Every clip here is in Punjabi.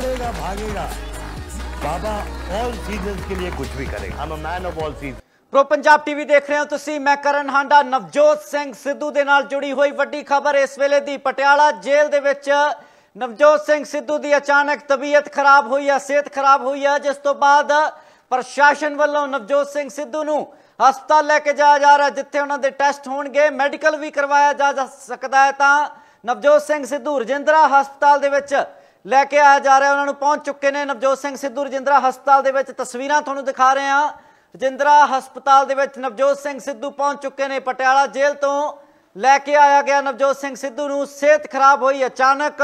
दौड़ेगा भागेगा ਬਾਬਾ 올 ਸੀਜ਼ਨਸ ਕੇ ਲਈ ਕੁਝ ਵੀ ਕਰੇ ਆਮ ਅ ਮੈਨ ਆਫ 올 ਪ੍ਰੋ ਪੰਜਾਬ ਟੀਵੀ ਦੇਖ ਰਹੇ ਹੋ ਤੁਸੀਂ ਮੈਂ ਕਰਨ ਹਾਂਡਾ ਨਵਜੋਤ ਸਿੰਘ ਸਿੱਧੂ ਦੇ ਨਾਲ ਜੁੜੀ ਹੋਈ ਵੱਡੀ ਖਬਰ ਇਸ ਵੇਲੇ ਦੀ ਪਟਿਆਲਾ ਜੇਲ੍ਹ ਦੇ ਵਿੱਚ ਨਵਜੋਤ ਸਿੰਘ ਸਿੱਧੂ ਦੀ ਅਚਾਨਕ ਤਬੀਅਤ ਖਰਾਬ ਹੋਈ ਹੈ ਸਿਹਤ ਖਰਾਬ ਹੋਈ ਹੈ ਜਿਸ ਤੋਂ ਬਾਅਦ ਪ੍ਰਸ਼ਾਸਨ ਵੱਲੋਂ ਨਵਜੋਤ ਸਿੰਘ ਸਿੱਧੂ ਨੂੰ ਹਸਪਤਾਲ ਲੈ ਕੇ ਜਾਇਆ ਜਾ ਰਿਹਾ ਜਿੱਥੇ ਉਹਨਾਂ ਦੇ ਟੈਸਟ ਹੋਣਗੇ ਮੈਡੀਕਲ ਵੀ ਕਰਵਾਇਆ ਜਾ ਸਕਦਾ ਹੈ ਤਾਂ ਨਵਜੋਤ ਸਿੰਘ ਸਿੱਧੂ ਰਜਿੰਦਰਾ ਹਸਪਤਾਲ ਦੇ ਵਿੱਚ ਲੈ ਕੇ ਆਇਆ ਜਾ ਰਿਹਾ ਉਹਨਾਂ ਨੂੰ ਪਹੁੰਚ ਚੁੱਕੇ ਨੇ ਨਵਜੋਤ ਸਿੰਘ ਸਿੱਧੂ ਰਜਿੰਦਰਾ ਹਸਪਤਾਲ ਦੇ ਵਿੱਚ ਤਸਵੀਰਾਂ ਤੁਹਾਨੂੰ ਦਿਖਾ ਰਹੇ ਹਾਂ ਰਜਿੰਦਰਾ ਹਸਪਤਾਲ ਦੇ ਵਿੱਚ ਨਵਜੋਤ ਸਿੰਘ ਸਿੱਧੂ ਪਹੁੰਚ ਚੁੱਕੇ ਨੇ ਪਟਿਆਲਾ ਜੇਲ੍ਹ ਤੋਂ ਲੈ ਕੇ ਆਇਆ ਗਿਆ ਨਵਜੋਤ ਸਿੰਘ ਸਿੱਧੂ ਨੂੰ ਸਿਹਤ ਖਰਾਬ ਹੋਈ ਅਚਾਨਕ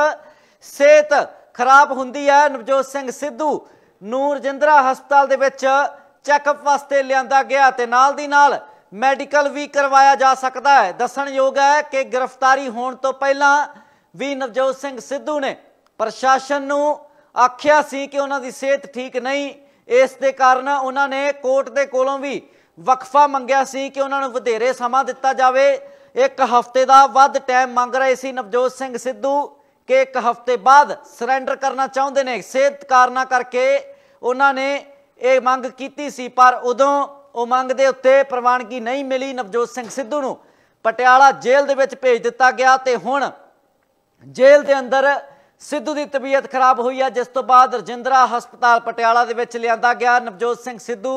ਸਿਹਤ ਖਰਾਬ ਹੁੰਦੀ ਹੈ ਨਵਜੋਤ ਸਿੰਘ ਸਿੱਧੂ ਨੂੰ ਰਜਿੰਦਰਾ ਹਸਪਤਾਲ ਦੇ ਵਿੱਚ ਚੈੱਕਅਪ ਵਾਸਤੇ ਲਿਆਂਦਾ ਗਿਆ ਤੇ ਨਾਲ ਦੀ ਨਾਲ ਮੈਡੀਕਲ ਵੀ ਕਰਵਾਇਆ ਜਾ ਸਕਦਾ ਹੈ ਦੱਸਣਯੋਗ ਹੈ ਕਿ ਗ੍ਰਿਫਤਾਰੀ ਹੋਣ ਤੋਂ ਪਹਿਲਾਂ ਵੀ ਨਵਜੋਤ ਸਿੰਘ ਸਿੱਧੂ ਨੇ ਪ੍ਰਸ਼ਾਸਨ ਨੂੰ ਆਖਿਆ ਸੀ ਕਿ ਉਹਨਾਂ ਦੀ ਸਿਹਤ ਠੀਕ ਨਹੀਂ ਇਸ ਦੇ ਕਾਰਨ ਉਹਨਾਂ ਨੇ ਕੋਰਟ ਦੇ ਕੋਲੋਂ ਵੀ ਵਕਫਾ ਮੰਗਿਆ ਸੀ ਕਿ ਉਹਨਾਂ ਨੂੰ ਵਧੇਰੇ ਸਮਾਂ ਦਿੱਤਾ ਜਾਵੇ ਇੱਕ ਹਫਤੇ ਦਾ ਵੱਧ ਟਾਈਮ ਮੰਗ ਰਹੇ ਸੀ ਨਵਜੋਤ ਸਿੰਘ ਸਿੱਧੂ ਕਿ ਇੱਕ ਹਫਤੇ ਬਾਅਦ ਸਰੈਂਡਰ ਕਰਨਾ ਚਾਹੁੰਦੇ ਨੇ ਸਿਹਤ ਕਾਰਨਾ ਕਰਕੇ ਉਹਨਾਂ ਨੇ ਇਹ ਮੰਗ ਕੀਤੀ ਸੀ ਪਰ ਉਦੋਂ ਉਹ ਮੰਗ ਦੇ ਉੱਤੇ ਪ੍ਰਵਾਨਗੀ ਨਹੀਂ ਮਿਲੀ ਨਵਜੋਤ ਸਿੰਘ ਸਿੱਧੂ ਨੂੰ ਪਟਿਆਲਾ ਜੇਲ੍ਹ ਦੇ ਵਿੱਚ ਭੇਜ ਦਿੱਤਾ ਗਿਆ ਤੇ ਹੁਣ ਜੇਲ੍ਹ ਦੇ ਅੰਦਰ ਸਿੱਧੂ ਦੀ ਤਬੀਅਤ ਖਰਾਬ ਹੋਈ ਹੈ ਜਿਸ ਤੋਂ ਬਾਅਦ ਰਜਿੰਦਰਾ ਹਸਪਤਾਲ ਪਟਿਆਲਾ ਦੇ ਵਿੱਚ ਲਿਆਂਦਾ ਗਿਆ ਨਵਜੋਤ ਸਿੰਘ ਸਿੱਧੂ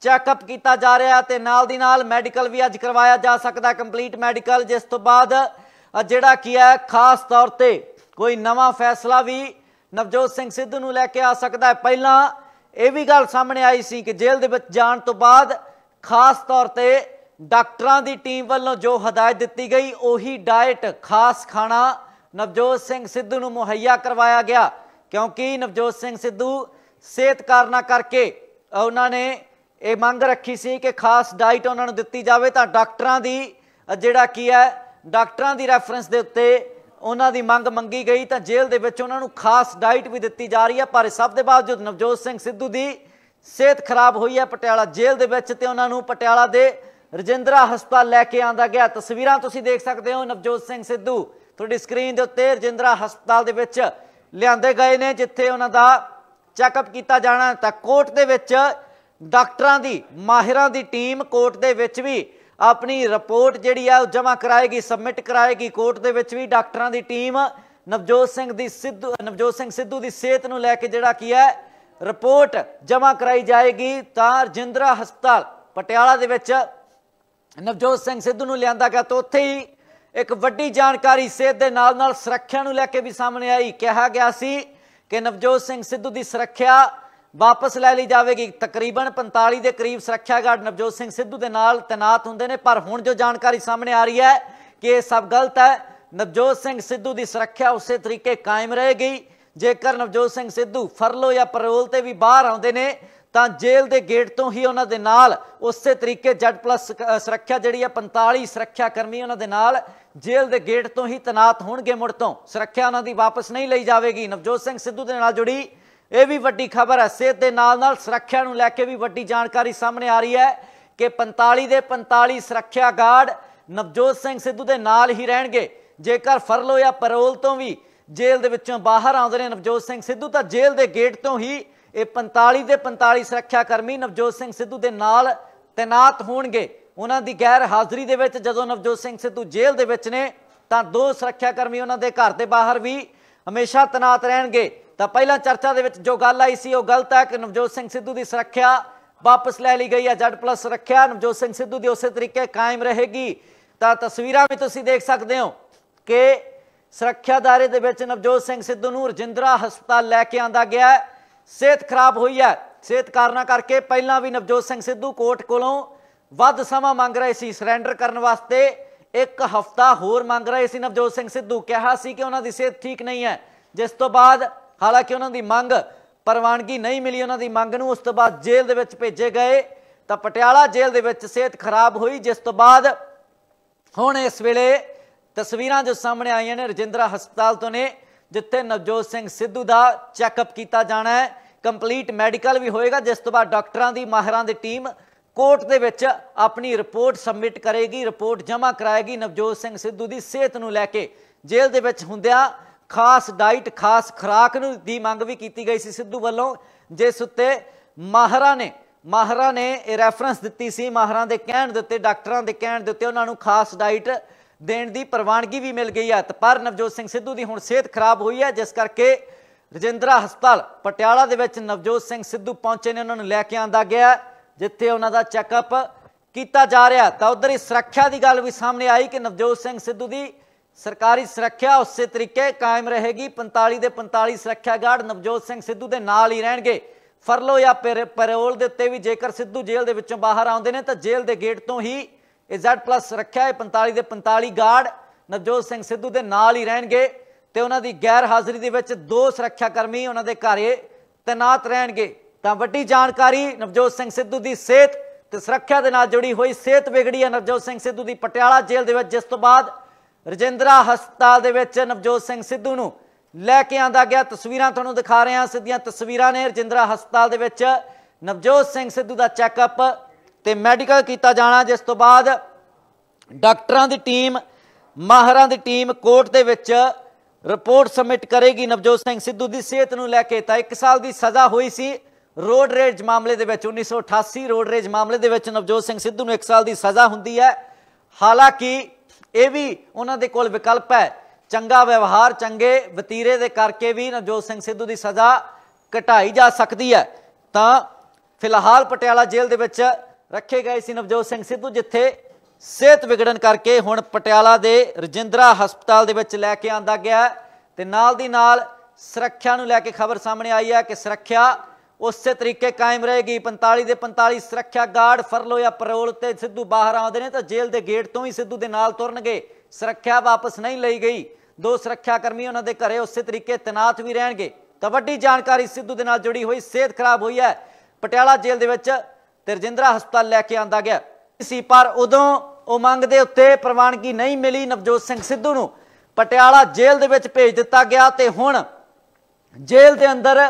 ਚੈੱਕਅਪ ਕੀਤਾ ਜਾ ਰਿਹਾ ਤੇ ਨਾਲ ਦੀ ਨਾਲ ਮੈਡੀਕਲ ਵੀ ਅੱਜ ਕਰਵਾਇਆ ਜਾ ਸਕਦਾ ਕੰਪਲੀਟ ਮੈਡੀਕਲ ਜਿਸ ਤੋਂ ਬਾਅਦ ਜਿਹੜਾ ਕੀ ਹੈ ਖਾਸ ਤੌਰ ਤੇ ਕੋਈ ਨਵਾਂ ਫੈਸਲਾ ਵੀ ਨਵਜੋਤ ਸਿੰਘ ਸਿੱਧੂ ਨੂੰ ਲੈ ਕੇ ਆ ਸਕਦਾ ਹੈ ਪਹਿਲਾਂ ਇਹ ਵੀ ਗੱਲ ਸਾਹਮਣੇ ਆਈ ਸੀ ਕਿ ਜੇਲ੍ਹ ਦੇ ਵਿੱਚ ਜਾਣ ਤੋਂ ਬਾਅਦ ਖਾਸ ਤੌਰ ਤੇ ਡਾਕਟਰਾਂ ਦੀ ਟੀਮ ਵੱਲੋਂ ਜੋ ਹਦਾਇਤ ਦਿੱਤੀ ਗਈ ਉਹੀ ਡਾਈਟ ਖਾਸ ਖਾਣਾ ਨਵਜੋਤ ਸਿੰਘ ਸਿੱਧੂ ਨੂੰ ਮੁਹੱਈਆ ਕਰਵਾਇਆ ਗਿਆ ਕਿਉਂਕਿ ਨਵਜੋਤ ਸਿੰਘ ਸਿੱਧੂ ਸਿਹਤ ਕਾਰਨਾ ਕਰਕੇ ਉਹਨਾਂ ਨੇ ਇਹ ਮੰਗ ਰੱਖੀ ਸੀ ਕਿ ਖਾਸ ਡਾਈਟ ਉਹਨਾਂ ਨੂੰ ਦਿੱਤੀ ਜਾਵੇ ਤਾਂ ਡਾਕਟਰਾਂ ਦੀ ਜਿਹੜਾ ਕੀ ਹੈ ਡਾਕਟਰਾਂ ਦੀ ਰੈਫਰੈਂਸ ਦੇ ਉੱਤੇ ਉਹਨਾਂ ਦੀ ਮੰਗ ਮੰਗੀ ਗਈ ਤਾਂ ਜੇਲ੍ਹ ਦੇ ਵਿੱਚ ਉਹਨਾਂ ਨੂੰ ਖਾਸ ਡਾਈਟ ਵੀ ਦਿੱਤੀ ਜਾ ਰਹੀ ਹੈ ਪਰ ਸਭ ਦੇ ਬਾਵਜੂਦ ਨਵਜੋਤ ਸਿੰਘ ਸਿੱਧੂ ਦੀ ਸਿਹਤ ਖਰਾਬ ਹੋਈ ਹੈ ਪਟਿਆਲਾ ਜੇਲ੍ਹ ਦੇ ਵਿੱਚ ਤੇ ਉਹਨਾਂ ਨੂੰ ਪਟਿਆਲਾ ਦੇ ਰਜਿੰਦਰਾ ਹਸਪਤਾਲ ਲੈ ਕੇ ਆਂਦਾ ਗਿਆ ਤਸਵੀਰਾਂ ਤੁਸੀਂ ਦੇਖ ਸਕਦੇ ਹੋ ਨਵਜੋਤ ਸਿੰਘ ਸਿੱਧੂ ਤੁਹਾਡੀ ਸਕਰੀਨ ਦੇ ਉੱਤੇ ਰਜਿੰਦਰਾ ਹਸਪਤਾਲ ਦੇ ਵਿੱਚ ਲਿਆਂਦੇ ਗਏ ਨੇ ਜਿੱਥੇ ਉਹਨਾਂ ਦਾ ਚੈੱਕਅਪ ਕੀਤਾ ਜਾਣਾ ਤਾਂ ਕੋਰਟ ਦੇ ਵਿੱਚ ਡਾਕਟਰਾਂ ਦੀ ਮਾਹਿਰਾਂ ਦੀ ਟੀਮ ਕੋਰਟ ਦੇ ਵਿੱਚ ਵੀ ਆਪਣੀ ਰਿਪੋਰਟ ਜਿਹੜੀ ਆ ਉਹ ਜਮ੍ਹਾਂ ਕਰਾਏਗੀ ਸਬਮਿਟ ਕਰਾਏਗੀ ਕੋਰਟ ਦੇ ਵਿੱਚ ਵੀ ਡਾਕਟਰਾਂ ਦੀ ਟੀਮ ਨਵਜੋਤ ਸਿੰਘ ਦੀ ਸਿੱਧੂ ਨਵਜੋਤ ਸਿੰਘ ਸਿੱਧੂ ਦੀ ਸਿਹਤ ਨੂੰ ਲੈ ਕੇ ਜਿਹੜਾ ਕੀ ਹੈ ਰਿਪੋਰਟ ਜਮ੍ਹਾਂ ਕਰਾਈ ਜਾਏਗੀ ਤਾਂ ਰਜਿੰਦਰਾ ਹਸਪਤਾਲ ਪਟਿਆਲਾ ਦੇ ਵਿੱਚ ਨਵਜੋਤ ਸਿੰਘ ਸਿੱਧੂ ਨੂੰ ਲਿਆਂਦਾ ਗਿਆ ਤਾਂ ਉੱਥੇ ਹੀ ਇੱਕ ਵੱਡੀ ਜਾਣਕਾਰੀ ਸਿਹਤ ਦੇ ਨਾਲ ਨਾਲ ਸੁਰੱਖਿਆ ਨੂੰ ਲੈ ਕੇ ਵੀ ਸਾਹਮਣੇ ਆਈ ਕਿਹਾ ਗਿਆ ਸੀ ਕਿ ਨਵਜੋਤ ਸਿੰਘ ਸਿੱਧੂ ਦੀ ਸੁਰੱਖਿਆ ਵਾਪਸ ਲੈ ਲਈ ਜਾਵੇਗੀ ਤਕਰੀਬਨ 45 ਦੇ ਕਰੀਬ ਸੁਰੱਖਿਆ ਗਾਰਡ ਨਵਜੋਤ ਸਿੰਘ ਸਿੱਧੂ ਦੇ ਨਾਲ ਤਾਇਨਾਤ ਹੁੰਦੇ ਨੇ ਪਰ ਹੁਣ ਜੋ ਜਾਣਕਾਰੀ ਸਾਹਮਣੇ ਆ ਰਹੀ ਹੈ ਕਿ ਇਹ ਸਭ ਗਲਤ ਹੈ ਨਵਜੋਤ ਸਿੰਘ ਸਿੱਧੂ ਦੀ ਸੁਰੱਖਿਆ ਉਸੇ ਤਰੀਕੇ ਕਾਇਮ ਰਹੇਗੀ ਜੇਕਰ ਨਵਜੋਤ ਸਿੰਘ ਸਿੱਧੂ ਫਰਲੋ ਜਾਂ ਪਰੋਲ ਤੇ ਵੀ ਬਾਹਰ ਆਉਂਦੇ ਨੇ ਤਾਂ ਜੇਲ੍ਹ ਦੇ ਗੇਟ ਤੋਂ ਹੀ ਉਹਨਾਂ ਦੇ ਨਾਲ ਉਸੇ ਤਰੀਕੇ ਜੱਟ ਪਲੱਸ ਸੁਰੱਖਿਆ ਜਿਹੜੀ ਹੈ 45 ਸੁਰੱਖਿਆ ਕਰਮੀ ਉਹਨਾਂ ਦੇ ਨਾਲ ਜੇਲ੍ਹ ਦੇ ਗੇਟ ਤੋਂ ਹੀ ਤਨਾਤ ਹੋਣਗੇ ਮੁੜ ਤੋਂ ਸੁਰੱਖਿਆ ਉਹਨਾਂ ਦੀ ਵਾਪਸ ਨਹੀਂ ਲਈ ਜਾਵੇਗੀ ਨਵਜੋਤ ਸਿੰਘ ਸਿੱਧੂ ਦੇ ਨਾਲ ਜੁੜੀ ਇਹ ਵੀ ਵੱਡੀ ਖਬਰ ਹੈ ਸਿਹਤ ਦੇ ਨਾਲ ਨਾਲ ਸੁਰੱਖਿਆ ਨੂੰ ਲੈ ਕੇ ਵੀ ਵੱਡੀ ਜਾਣਕਾਰੀ ਸਾਹਮਣੇ ਆ ਰਹੀ ਹੈ ਕਿ 45 ਦੇ 45 ਸੁਰੱਖਿਆ ਗਾਰਡ ਨਵਜੋਤ ਸਿੰਘ ਸਿੱਧੂ ਦੇ ਨਾਲ ਹੀ ਰਹਿਣਗੇ ਜੇਕਰ ਫਰਲੋ ਜਾਂ ਪਰੋਲ ਤੋਂ ਵੀ ਜੇਲ੍ਹ ਦੇ ਵਿੱਚੋਂ ਬਾਹਰ ਆਉਂਦੇ ਨੇ ਨਵਜੋਤ ਸਿੰਘ ਸਿੱਧੂ ਤਾਂ ਜੇਲ੍ਹ ਦੇ ਗੇਟ ਤੋਂ ਹੀ ਇਹ 45 ਦੇ 45 ਸੁਰੱਖਿਆ ਕਰਮੀ ਨਵਜੋਤ ਸਿੰਘ ਸਿੱਧੂ ਦੇ ਨਾਲ ਤਾਇਨਾਤ ਹੋਣਗੇ ਉਹਨਾਂ ਦੀ ਗੈਰ ਹਾਜ਼ਰੀ ਦੇ ਵਿੱਚ ਜਦੋਂ ਨਵਜੋਤ ਸਿੰਘ ਸਿੱਧੂ ਜੇਲ੍ਹ ਦੇ ਵਿੱਚ ਨੇ ਤਾਂ ਦੋ ਸੁਰੱਖਿਆ ਕਰਮੀ ਉਹਨਾਂ ਦੇ ਘਰ ਦੇ ਬਾਹਰ ਵੀ ਹਮੇਸ਼ਾ ਤਾਇਨਾਤ ਰਹਿਣਗੇ ਤਾਂ ਪਹਿਲਾਂ ਚਰਚਾ ਦੇ ਵਿੱਚ ਜੋ ਗੱਲ ਆਈ ਸੀ ਉਹ ਗਲਤ ਹੈ ਕਿ ਨਵਜੋਤ ਸਿੰਘ ਸਿੱਧੂ ਦੀ ਸੁਰੱਖਿਆ ਵਾਪਸ ਲੈ ਲਈ ਗਈ ਹੈ ਜੱਟ ਪਲੱਸ ਸੁਰੱਖਿਆ ਨਵਜੋਤ ਸਿੰਘ ਸਿੱਧੂ ਦੀ ਉਸੇ ਤਰੀਕੇ ਕਾਇਮ ਰਹੇਗੀ ਤਾਂ ਤਸਵੀਰਾਂ ਵੀ ਤੁਸੀਂ ਦੇਖ ਸਕਦੇ ਹੋ ਕਿ ਸੁਰੱਖਿਆ ਦੇ ਵਿੱਚ ਨਵਜੋਤ ਸਿੰਘ ਸਿੱਧੂ ਨੂੰ ਰਜਿੰਦਰਾ ਹਸਪਤਾਲ ਲੈ ਕੇ ਆਂਦਾ ਗਿਆ ਹੈ ਸਿਹਤ ਖਰਾਬ ਹੋਈ ਹੈ ਸਿਹਤ ਕਾਰਨਾ ਕਰਕੇ ਪਹਿਲਾਂ ਵੀ ਨਵਜੋਤ ਸਿੰਘ ਸਿੱਧੂ ਕੋਰਟ ਕੋਲੋਂ ਵੱਧ ਸਮਾਂ ਮੰਗ ਰਹੇ ਸੀ ਸਰੈਂਡਰ ਕਰਨ ਵਾਸਤੇ ਇੱਕ ਹਫਤਾ ਹੋਰ ਮੰਗ ਰਹੇ ਸੀ ਨਵਜੋਤ ਸਿੰਘ ਸਿੱਧੂ ਕਿਹਾ ਸੀ ਕਿ ਉਹਨਾਂ ਦੀ ਸਿਹਤ ਠੀਕ ਨਹੀਂ ਹੈ ਜਿਸ ਤੋਂ ਬਾਅਦ ਹਾਲਾਂਕਿ ਉਹਨਾਂ ਦੀ ਮੰਗ ਪ੍ਰਵਾਨਗੀ ਨਹੀਂ ਮਿਲੀ ਉਹਨਾਂ ਦੀ ਮੰਗ ਨੂੰ ਉਸ ਤੋਂ ਬਾਅਦ ਜੇਲ੍ਹ ਦੇ ਵਿੱਚ ਭੇਜੇ ਗਏ ਤਾਂ ਪਟਿਆਲਾ ਜੇਲ੍ਹ ਦੇ ਵਿੱਚ ਸਿਹਤ ਖਰਾਬ ਹੋਈ ਜਿਸ ਤੋਂ ਬਾਅਦ ਹੁਣ ਇਸ ਵੇਲੇ ਤਸਵੀਰਾਂ ਜੋ ਸਾਹਮਣੇ ਆਈਆਂ ਨੇ ਰਜਿੰਦਰਾ ਹਸਪਤਾਲ ਤੋਂ ਨੇ ਜਿੱਥੇ ਨਵਜੋਤ ਸਿੰਘ ਸਿੱਧੂ ਦਾ ਚੈੱਕਅਪ ਕੀਤਾ ਜਾਣਾ ਹੈ ਕੰਪਲੀਟ ਮੈਡੀਕਲ ਵੀ ਹੋਏਗਾ ਜਿਸ ਤੋਂ ਬਾਅਦ ਡਾਕਟਰਾਂ ਦੀ ਮਾਹਿਰਾਂ ਦੀ ਟੀਮ ਕੋਰਟ ਦੇ ਵਿੱਚ ਆਪਣੀ ਰਿਪੋਰਟ ਸਬਮਿਟ ਕਰੇਗੀ ਰਿਪੋਰਟ ਜਮ੍ਹਾਂ ਕਰਾਏਗੀ ਨਵਜੋਤ ਸਿੰਘ ਸਿੱਧੂ ਦੀ ਸਿਹਤ ਨੂੰ ਲੈ ਕੇ ਜੇਲ੍ਹ ਦੇ ਵਿੱਚ ਹੁੰਦਿਆਂ ਖਾਸ ਡਾਈਟ ਖਾਸ ਖੁਰਾਕ ਨੂੰ ਦੀ ਮੰਗ ਵੀ ਕੀਤੀ ਗਈ ਸੀ ਸਿੱਧੂ ਵੱਲੋਂ ਜਿਸ ਉੱਤੇ ਮਾਹਰਾਂ ਨੇ ਮਾਹਰਾਂ ਨੇ ਇਹ ਰੈਫਰੈਂਸ ਦਿੱਤੀ ਸੀ ਮਾਹਰਾਂ ਦੇ ਕਹਿਣ ਦੇ ਉੱਤੇ ਡਾਕਟਰਾਂ ਦੇ ਕਹਿਣ ਦੇ ਉੱਤੇ ਉਹਨਾਂ ਨੂੰ ਖਾਸ ਡਾਈਟ ਦੇਣ ਦੀ ਪ੍ਰਵਾਨਗੀ ਵੀ ਮਿਲ ਗਈ ਹੈ ਪਰ ਨਵਜੋਤ ਸਿੰਘ ਸਿੱਧੂ ਦੀ ਹੁਣ ਸਿਹਤ ਖਰਾਬ ਹੋਈ ਹੈ ਜਿਸ ਕਰਕੇ ਰਜਿੰਦਰਾ ਹਸਪਤਾਲ ਪਟਿਆਲਾ ਦੇ ਵਿੱਚ ਨਵਜੋਤ ਸਿੰਘ ਸਿੱਧੂ ਪਹੁੰਚੇ ਨੇ ਉਹਨਾਂ ਨੂੰ ਲੈ ਕੇ ਆਂਦਾ ਗਿਆ ਜਿੱਥੇ ਉਹਨਾਂ ਦਾ ਚੈੱਕਅਪ ਕੀਤਾ ਜਾ ਰਿਹਾ ਤਾਂ ਉਧਰ ਹੀ ਸੁਰੱਖਿਆ ਦੀ ਗੱਲ ਵੀ ਸਾਹਮਣੇ ਆਈ ਕਿ ਨਵਜੋਤ ਸਿੰਘ ਸਿੱਧੂ ਦੀ ਸਰਕਾਰੀ ਸੁਰੱਖਿਆ ਉਸੇ ਤਰੀਕੇ ਕਾਇਮ ਰਹੇਗੀ 45 ਦੇ 45 ਸੁਰੱਖਿਆ ਗਾਰਡ ਨਵਜੋਤ ਸਿੰਘ ਸਿੱਧੂ ਦੇ ਨਾਲ ਹੀ ਰਹਿਣਗੇ ਫਰਲੋ ਜਾਂ ਪੈਰੋਲ ਦੇ ਉੱਤੇ ਵੀ ਜੇਕਰ ਸਿੱਧੂ ਜੇਲ੍ਹ ਦੇ ਵਿੱਚੋਂ ਬਾਹਰ ਆਉਂਦੇ ਨੇ ਤਾਂ ਜੇਲ੍ਹ ਦੇ ਗੇਟ ਤੋਂ ਹੀ ਇਹ Z+ ਰੱਖਿਆ ਹੈ 45 ਦੇ 45 ਗਾਰਡ ਨਵਜੋਤ ਸਿੰਘ ਸਿੱਧੂ ਦੇ ਨਾਲ ਹੀ ਰਹਿਣਗੇ ਤੇ ਉਹਨਾਂ ਦੀ ਗੈਰ ਹਾਜ਼ਰੀ ਦੇ ਵਿੱਚ ਦੋ ਸੁਰੱਖਿਆ ਕਰਮੀ ਉਹਨਾਂ ਦੇ ਘਰੇ ਤੈਨਾਤ ਰਹਿਣਗੇ ਤਾਂ ਵੱਡੀ ਜਾਣਕਾਰੀ ਨਵਜੋਤ ਸਿੰਘ ਸਿੱਧੂ ਦੀ ਸਿਹਤ ਤੇ ਸੁਰੱਖਿਆ ਦੇ ਨਾਲ ਜੁੜੀ ਹੋਈ ਸਿਹਤ ਵਿਗੜੀ ਹੈ ਨਵਜੋਤ ਸਿੰਘ ਸਿੱਧੂ ਦੀ ਪਟਿਆਲਾ ਜੇਲ੍ਹ ਦੇ ਵਿੱਚ ਜਿਸ ਤੋਂ ਬਾਅਦ ਰਜਿੰਦਰਾ ਹਸਪਤਾਲ ਦੇ ਵਿੱਚ ਨਵਜੋਤ ਸਿੰਘ ਸਿੱਧੂ ਨੂੰ ਲੈ ਕੇ ਆਂਦਾ ਗਿਆ ਤਸਵੀਰਾਂ ਤੁਹਾਨੂੰ ਦਿਖਾ ਰਹੇ ਹਾਂ ਸਿੱਧੀਆਂ ਤਸਵੀਰਾਂ ਨੇ ਰਜਿੰਦਰਾ ਹਸਪਤਾਲ ਦੇ ਵਿੱਚ ਨਵਜੋਤ ਸਿੰਘ ਸਿੱਧੂ ਦਾ ਚੈੱਕਅਪ ਤੇ ਮੈਡੀਕਲ ਕੀਤਾ ਜਾਣਾ ਜਿਸ ਤੋਂ ਬਾਅਦ ਡਾਕਟਰਾਂ ਦੀ ਟੀਮ ਮਾਹਰਾਂ ਦੀ ਟੀਮ ਕੋਰਟ ਦੇ ਵਿੱਚ ਰਿਪੋਰਟ ਸਬਮਿਟ ਕਰੇਗੀ ਨਵਜੋਤ ਸਿੰਘ ਸਿੱਧੂ ਦੀ ਸਿਹਤ ਨੂੰ ਲੈ ਕੇ ਤਾਂ 1 ਸਾਲ ਦੀ ਸਜ਼ਾ ਹੋਈ ਸੀ ਰੋਡ ਰੇਜ ਮਾਮਲੇ ਦੇ ਵਿੱਚ 1988 ਰੋਡ ਰੇਜ ਮਾਮਲੇ ਦੇ ਵਿੱਚ ਨਵਜੋਤ ਸਿੰਘ ਸਿੱਧੂ ਨੂੰ 1 ਸਾਲ ਦੀ ਸਜ਼ਾ ਹੁੰਦੀ ਹੈ ਹਾਲਾਂਕਿ ਇਹ ਵੀ ਉਹਨਾਂ ਦੇ ਕੋਲ ਵਿਕਲਪ ਹੈ ਚੰਗਾ ਵਿਵਹਾਰ ਚੰਗੇ ਵਤੀਰੇ ਦੇ ਕਰਕੇ ਵੀ ਨਵਜੋਤ ਸਿੰਘ ਸਿੱਧੂ ਦੀ ਸਜ਼ਾ ਘਟਾਈ ਜਾ ਸਕਦੀ ਹੈ ਤਾਂ ਫਿਲਹਾਲ ਪਟਿਆਲਾ ਜੇਲ੍ਹ ਦੇ ਵਿੱਚ ਰੱਖੇ ਗਏ ਸੀ ਨਵਜੋਤ ਸਿੰਘ ਸਿੱਧੂ ਜਿੱਥੇ ਸਿਹਤ ਵਿਗੜਨ ਕਰਕੇ ਹੁਣ ਪਟਿਆਲਾ ਦੇ ਰਜਿੰਦਰਾ ਹਸਪਤਾਲ ਦੇ ਵਿੱਚ ਲੈ ਕੇ ਆਂਦਾ ਗਿਆ ਤੇ ਨਾਲ ਦੀ ਨਾਲ ਸੁਰੱਖਿਆ ਨੂੰ ਲੈ ਕੇ ਖਬਰ ਸਾਹਮਣੇ ਆਈ ਹੈ ਕਿ ਸੁਰੱਖਿਆ ਉਸੇ ਤਰੀਕੇ ਕਾਇਮ ਰਹੇਗੀ 45 ਦੇ 45 ਸੁਰੱਖਿਆ ਗਾਰਡ ਫਰਲੋ ਜਾਂ ਪਰੋਲ ਤੇ ਸਿੱਧੂ ਬਾਹਰ ਆਉਂਦੇ ਨੇ ਤਾਂ ਜੇਲ੍ਹ ਦੇ ਗੇਟ ਤੋਂ ਹੀ ਸਿੱਧੂ ਦੇ ਨਾਲ ਤੁਰਨਗੇ ਸੁਰੱਖਿਆ ਵਾਪਸ ਨਹੀਂ ਲਈ ਗਈ ਦੋ ਸੁਰੱਖਿਆ ਕਰਮੀ ਉਹਨਾਂ ਦੇ ਘਰੇ ਉਸੇ ਤਰੀਕੇ ਤਨਾਤ ਵੀ ਰਹਿਣਗੇ ਤਾਂ ਵੱਡੀ ਜਾਣਕਾਰੀ ਸਿੱਧੂ ਦੇ ਨਾਲ ਜੁੜੀ ਹੋਈ ਸਿਹਤ ਖਰਾਬ ਹੋਈ ਹੈ ਪਟਿਆਲਾ ਜੇਲ੍ਹ ਦੇ ਵਿੱਚ ਤੇ ਰਜਿੰਦਰਾ ਹਸਪਤਾਲ ਲੈ ਕੇ ਆਂਦਾ ਗਿਆ ਸੀ ਪਰ ਉਦੋਂ ਉਹ ਮੰਗ ਦੇ ਉੱਤੇ ਪ੍ਰਵਾਨਗੀ ਨਹੀਂ ਮਿਲੀ ਨਵਜੋਤ ਸਿੰਘ ਸਿੱਧੂ ਨੂੰ ਪਟਿਆਲਾ ਜੇਲ੍ਹ ਦੇ ਵਿੱਚ ਭੇਜ ਦਿੱਤਾ ਗਿਆ ਤੇ ਹੁਣ ਜੇਲ੍ਹ ਦੇ ਅੰਦਰ